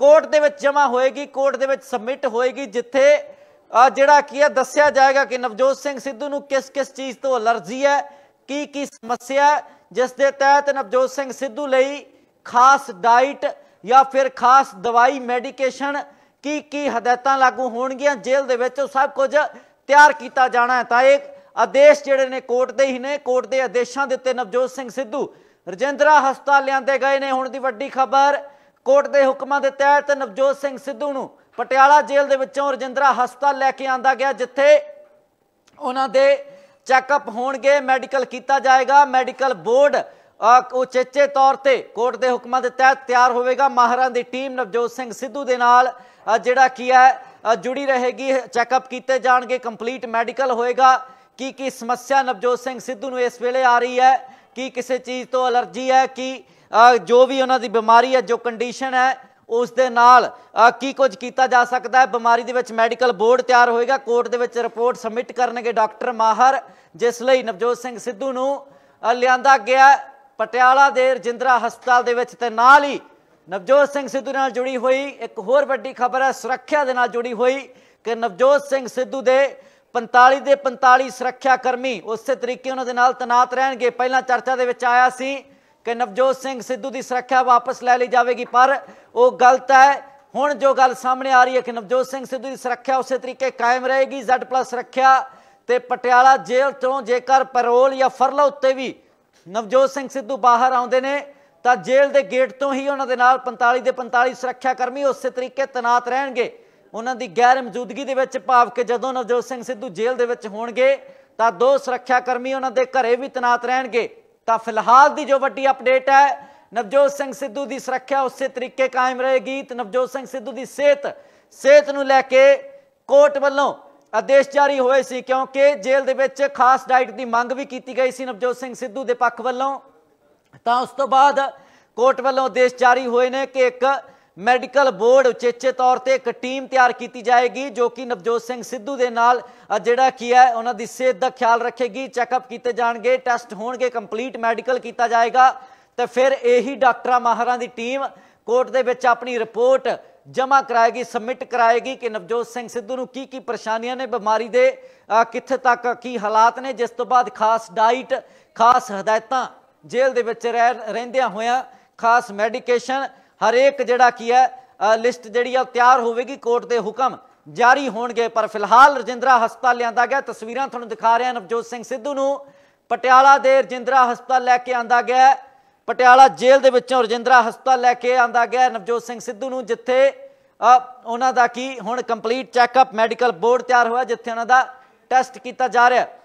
ਕੋਰਟ ਦੇ ਵਿੱਚ ਜਮ੍ਹਾਂ ਹੋਏਗੀ ਕੋਰਟ ਦੇ ਵਿੱਚ ਸਬਮਿਟ ਹੋਏਗੀ ਜਿੱਥੇ ਜਿਹੜਾ ਕੀ ਹੈ ਦੱਸਿਆ ਜਾਏਗਾ ਕਿ ਨਵਜੋਤ ਸਿੰਘ ਸਿੱਧੂ ਨੂੰ ਕਿਸ ਕਿਸ ਚੀਜ਼ ਤੋਂ ਅਲਰਜੀ ਹੈ ਕੀ ਕੀ ਸਮੱਸਿਆ ਜਿਸ ਦੇ ਤਹਿਤ ਨਵਜੋਤ ਸਿੰਘ ਸਿੱਧੂ ਲਈ ਖਾਸ ਡਾਈਟ ਜਾਂ ਫਿਰ ਖਾਸ ਦਵਾਈ ਮੈਡੀਕੇਸ਼ਨ ਕੀ ਕੀ ਹਦਾਇਤਾਂ ਲਾਗੂ ਹੋਣਗੀਆਂ ਜੇਲ੍ਹ ਦੇ ਵਿੱਚ ਉਹ ਸਭ ਕੁਝ ਤਿਆਰ ਕੀਤਾ ਜਾਣਾ ਹੈ ਤਾਂ ਇਹ ਆਦੇਸ਼ ਜਿਹੜੇ ਨੇ ਕੋਰਟ ਦੇ ਹੀ ਨੇ ਕੋਰਟ ਦੇ ਆਦੇਸ਼ਾਂ ਦੇ ਉੱਤੇ ਨਵਜੋਤ ਸਿੰਘ ਸਿੱਧੂ ਰਜਿੰਦਰਾ ਹਸਪਤਾਲ ਲਿਆਂਦੇ ਗਏ ਨੇ ਹੁਣ ਦੀ ਵੱਡੀ ਖਬਰ ਕੋਰਟ ਦੇ ਹੁਕਮਾਂ ਦੇ ਤਹਿਤ ਨਵਜੋਤ ਸਿੰਘ ਸਿੱਧੂ ਨੂੰ ਪਟਿਆਲਾ ਜੇਲ੍ਹ ਦੇ ਵਿੱਚੋਂ ਰਜਿੰਦਰਾ ਹਸਪਤਾਲ ਲੈ ਕੇ ਆਂਦਾ ਗਿਆ ਜਿੱਥੇ ਉਹਨਾਂ ਦੇ ਚੈੱਕਅਪ ਹੋਣਗੇ ਮੈਡੀਕਲ ਕੀਤਾ ਜਾਏਗਾ ਮੈਡੀਕਲ ਬੋਰਡ ਉਚੇਚੇ ਤੌਰ ਤੇ ਕੋਰਟ ਦੇ ਹੁਕਮਾਂ ਦੇ ਤਹਿਤ ਤਿਆਰ ਹੋਵੇਗਾ ਮਾਹਰਾਂ ਦੀ ਟੀਮ ਨਵਜੋਤ ਸਿੰਘ ਸਿੱਧੂ ਦੇ ਨਾਲ ਜਿਹੜਾ ਕੀ ਹੈ ਜੁੜੀ ਰਹੇਗੀ ਚੈੱਕਅਪ ਕੀਤੇ ਜਾਣਗੇ ਕੰਪਲੀਟ ਮੈਡੀਕਲ ਹੋਏਗਾ ਕੀ ਕੀ ਸਮੱਸਿਆ ਨਵਜੋਤ ਸਿੰਘ ਸਿੱਧੂ ਨੂੰ ਇਸ ਵੇਲੇ ਆ ਰਹੀ ਹੈ ਕੀ ਕਿਸੇ ਚੀਜ਼ ਤੋਂ ਅਲਰਜੀ ਹੈ ਕੀ ਜੋ ਵੀ ਉਹਨਾਂ ਦੀ ਬਿਮਾਰੀ ਹੈ ਜੋ ਕੰਡੀਸ਼ਨ ਹੈ ਉਸ ਦੇ ਨਾਲ ਕੀ ਕੁਝ ਕੀਤਾ ਜਾ ਸਕਦਾ ਹੈ ਬਿਮਾਰੀ ਦੇ ਵਿੱਚ ਮੈਡੀਕਲ ਬੋਰਡ ਤਿਆਰ ਹੋਏਗਾ ਕੋਰਟ ਦੇ ਵਿੱਚ ਰਿਪੋਰਟ ਸਬਮਿਟ ਕਰਨਗੇ ਡਾਕਟਰ ਮਾਹਰ ਜਿਸ ਲਈ ਨਵਜੋਤ ਸਿੰਘ ਸਿੱਧੂ ਨੂੰ ਲਿਆਂਦਾ ਗਿਆ ਪਟਿਆਲਾ ਦੇ ਰਜਿੰਦਰਾ ਹਸਪਤਾਲ ਦੇ ਵਿੱਚ ਤੇ ਨਾਲ ਹੀ ਨਵਜੋਤ ਸਿੰਘ ਸਿੱਧੂ ਨਾਲ ਜੁੜੀ ਹੋਈ ਇੱਕ ਹੋਰ ਵੱਡੀ ਖਬਰ ਹੈ ਸੁਰੱਖਿਆ ਦੇ ਨਾਲ ਜੁੜੀ ਹੋਈ ਕਿ ਨਵਜੋਤ ਸਿੰਘ ਸਿੱਧੂ ਦੇ 45 ਦੇ 45 ਸੁਰੱਖਿਆ ਕਰਮੀ ਉਸੇ ਤਰੀਕੇ ਉਹਨਾਂ ਦੇ ਨਾਲ ਤਨਾਤ ਰਹਿਣਗੇ ਪਹਿਲਾਂ ਚਰਚਾ ਦੇ ਵਿੱਚ ਆਇਆ ਸੀ ਕਿ ਨਵਜੋਤ ਸਿੰਘ ਸਿੱਧੂ ਦੀ ਸੁਰੱਖਿਆ ਵਾਪਸ ਲੈ ਲਈ ਜਾਵੇਗੀ ਪਰ ਉਹ ਗਲਤ ਹੈ ਹੁਣ ਜੋ ਗੱਲ ਸਾਹਮਣੇ ਆ ਰਹੀ ਹੈ ਕਿ ਨਵਜੋਤ ਸਿੰਘ ਸਿੱਧੂ ਦੀ ਸੁਰੱਖਿਆ ਉਸੇ ਤਰੀਕੇ ਕਾਇਮ ਰਹੇਗੀ ਜ਼ੈਡ ਪਲੱਸ ਸੁਰੱਖਿਆ ਤੇ ਪਟਿਆਲਾ ਜੇਲ੍ਹ ਤੋਂ ਜੇਕਰ ਪੈਰੋਲ ਜਾਂ ਫਰਲਾ ਉੱਤੇ ਵੀ ਨਵਜੋਤ ਸਿੰਘ ਸਿੱਧੂ ਬਾਹਰ ਆਉਂਦੇ ਨੇ ਤਾਂ ਜੇਲ੍ਹ ਦੇ ਗੇਟ ਤੋਂ ਹੀ ਉਹਨਾਂ ਦੇ ਨਾਲ 45 ਦੇ 45 ਸੁਰੱਖਿਆ ਕਰਮੀ ਉਸੇ ਤਰੀਕੇ ਤਨਾਤ ਰਹਿਣਗੇ ਉਹਨਾਂ ਦੀ ਗੈਰ ਮੌਜੂਦਗੀ ਦੇ ਵਿੱਚ ਭਾਵ ਕਿ ਜਦੋਂ ਨਵਜੋਤ ਸਿੰਘ ਸਿੱਧੂ ਜੇਲ੍ਹ ਦੇ ਵਿੱਚ ਹੋਣਗੇ ਤਾਂ ਦੋ ਸੁਰੱਖਿਆ ਕਰਮੀ ਉਹਨਾਂ ਦੇ ਘਰੇ ਵੀ ਤਨਾਤ ਰਹਿਣਗੇ ਤਾਂ ਫਿਲਹਾਲ ਦੀ ਜੋ ਵੱਡੀ ਅਪਡੇਟ ਹੈ ਨਵਜੋਤ ਸਿੰਘ ਸਿੱਧੂ ਦੀ ਸੁਰੱਖਿਆ ਉਸੇ ਤਰੀਕੇ ਕਾਇਮ ਰਹੇਗੀ ਤੇ ਨਵਜੋਤ ਸਿੰਘ ਸਿੱਧੂ ਦੀ ਸਿਹਤ ਸਿਹਤ ਨੂੰ ਲੈ ਕੇ ਕੋਰਟ ਵੱਲੋਂ ਆਦੇਸ਼ ਜਾਰੀ ਹੋਏ ਸੀ ਕਿਉਂਕਿ ਜੇਲ੍ਹ ਦੇ ਵਿੱਚ ਖਾਸ ਡਾਈਟ ਦੀ ਮੰਗ ਵੀ ਕੀਤੀ ਗਈ ਸੀ ਨਵਜੋਤ ਸਿੰਘ ਸਿੱਧੂ ਦੇ ਪੱਖ ਵੱਲੋਂ ਤਾਂ ਉਸ ਤੋਂ ਬਾਅਦ ਕੋਰਟ ਵੱਲੋਂ ਆਦੇਸ਼ ਜਾਰੀ ਹੋਏ ਨੇ ਕਿ ਇੱਕ ਮੈਡੀਕਲ ਬੋਰਡ ਉਚੇਚੇ ਤੌਰ ਤੇ ਇੱਕ ਟੀਮ ਤਿਆਰ ਕੀਤੀ ਜਾਏਗੀ ਜੋ ਕਿ ਨਵਜੋਤ ਸਿੰਘ ਸਿੱਧੂ ਦੇ ਨਾਲ ਜਿਹੜਾ ਕੀ ਹੈ ਉਹਨਾਂ ਦੀ ਸਿਹਤ ਦਾ ਖਿਆਲ ਰੱਖੇਗੀ ਚੈੱਕਅਪ ਕੀਤੇ ਜਾਣਗੇ ਟੈਸਟ ਹੋਣਗੇ ਕੰਪਲੀਟ ਮੈਡੀਕਲ ਕੀਤਾ ਜਾਏਗਾ ਤੇ ਫਿਰ ਇਹੀ ਡਾਕਟਰਾਂ ਮਾਹਰਾਂ ਦੀ ਟੀਮ ਕੋਰਟ ਦੇ ਵਿੱਚ ਆਪਣੀ ਰਿਪੋਰਟ ਜਮ੍ਹਾਂ ਕਰਾਏਗੀ ਸਬਮਿਟ ਕਰਾਏਗੀ ਕਿ ਨਵਜੋਤ ਸਿੰਘ ਸਿੱਧੂ ਨੂੰ ਕੀ ਕੀ ਪਰੇਸ਼ਾਨੀਆਂ ਨੇ ਬਿਮਾਰੀ ਦੇ ਕਿੱਥੇ ਤੱਕ ਕੀ ਹਾਲਾਤ ਨੇ ਜਿਸ ਤੋਂ ਬਾਅਦ ਖਾਸ ਡਾਈਟ ਖਾਸ ਹਦਾਇਤਾਂ ਜੇਲ੍ਹ ਦੇ ਵਿੱਚ ਰਹਿੰਦਿਆਂ ਹੋਇਆਂ ਖਾਸ ਮੈਡੀਕੇਸ਼ਨ ਹਰੇਕ ਜਿਹੜਾ ਕੀ ਹੈ ਲਿਸਟ ਜਿਹੜੀ ਆ ਤਿਆਰ ਹੋਵੇਗੀ ਕੋਰਟ ਦੇ ਹੁਕਮ ਜਾਰੀ ਹੋਣਗੇ ਪਰ ਫਿਲਹਾਲ ਰਜਿੰਦਰਾ ਹਸਪਤਾਲ ਲਿਆਂਦਾ ਗਿਆ ਤਸਵੀਰਾਂ ਤੁਹਾਨੂੰ ਦਿਖਾ ਰਿਹਾ ਨਵਜੋਤ ਸਿੰਘ ਸਿੱਧੂ ਨੂੰ ਪਟਿਆਲਾ ਦੇ ਰਜਿੰਦਰਾ ਹਸਪਤਾਲ ਲੈ ਕੇ ਆਂਦਾ ਗਿਆ ਪਟਿਆਲਾ ਜੇਲ੍ਹ ਦੇ ਵਿੱਚੋਂ ਰਜਿੰਦਰਾ ਹਸਪਤਾਲ ਲੈ ਕੇ ਆਂਦਾ ਗਿਆ ਨਵਜੋਤ ਸਿੰਘ ਸਿੱਧੂ ਨੂੰ ਜਿੱਥੇ ਉਹਨਾਂ ਦਾ ਕੀ ਹੁਣ ਕੰਪਲੀਟ ਚੈੱਕਅਪ ਮੈਡੀਕਲ ਬੋਰਡ ਤਿਆਰ ਹੋਇਆ ਜਿੱਥੇ ਉਹਨਾਂ ਦਾ ਟੈਸਟ ਕੀਤਾ ਜਾ ਰਿਹਾ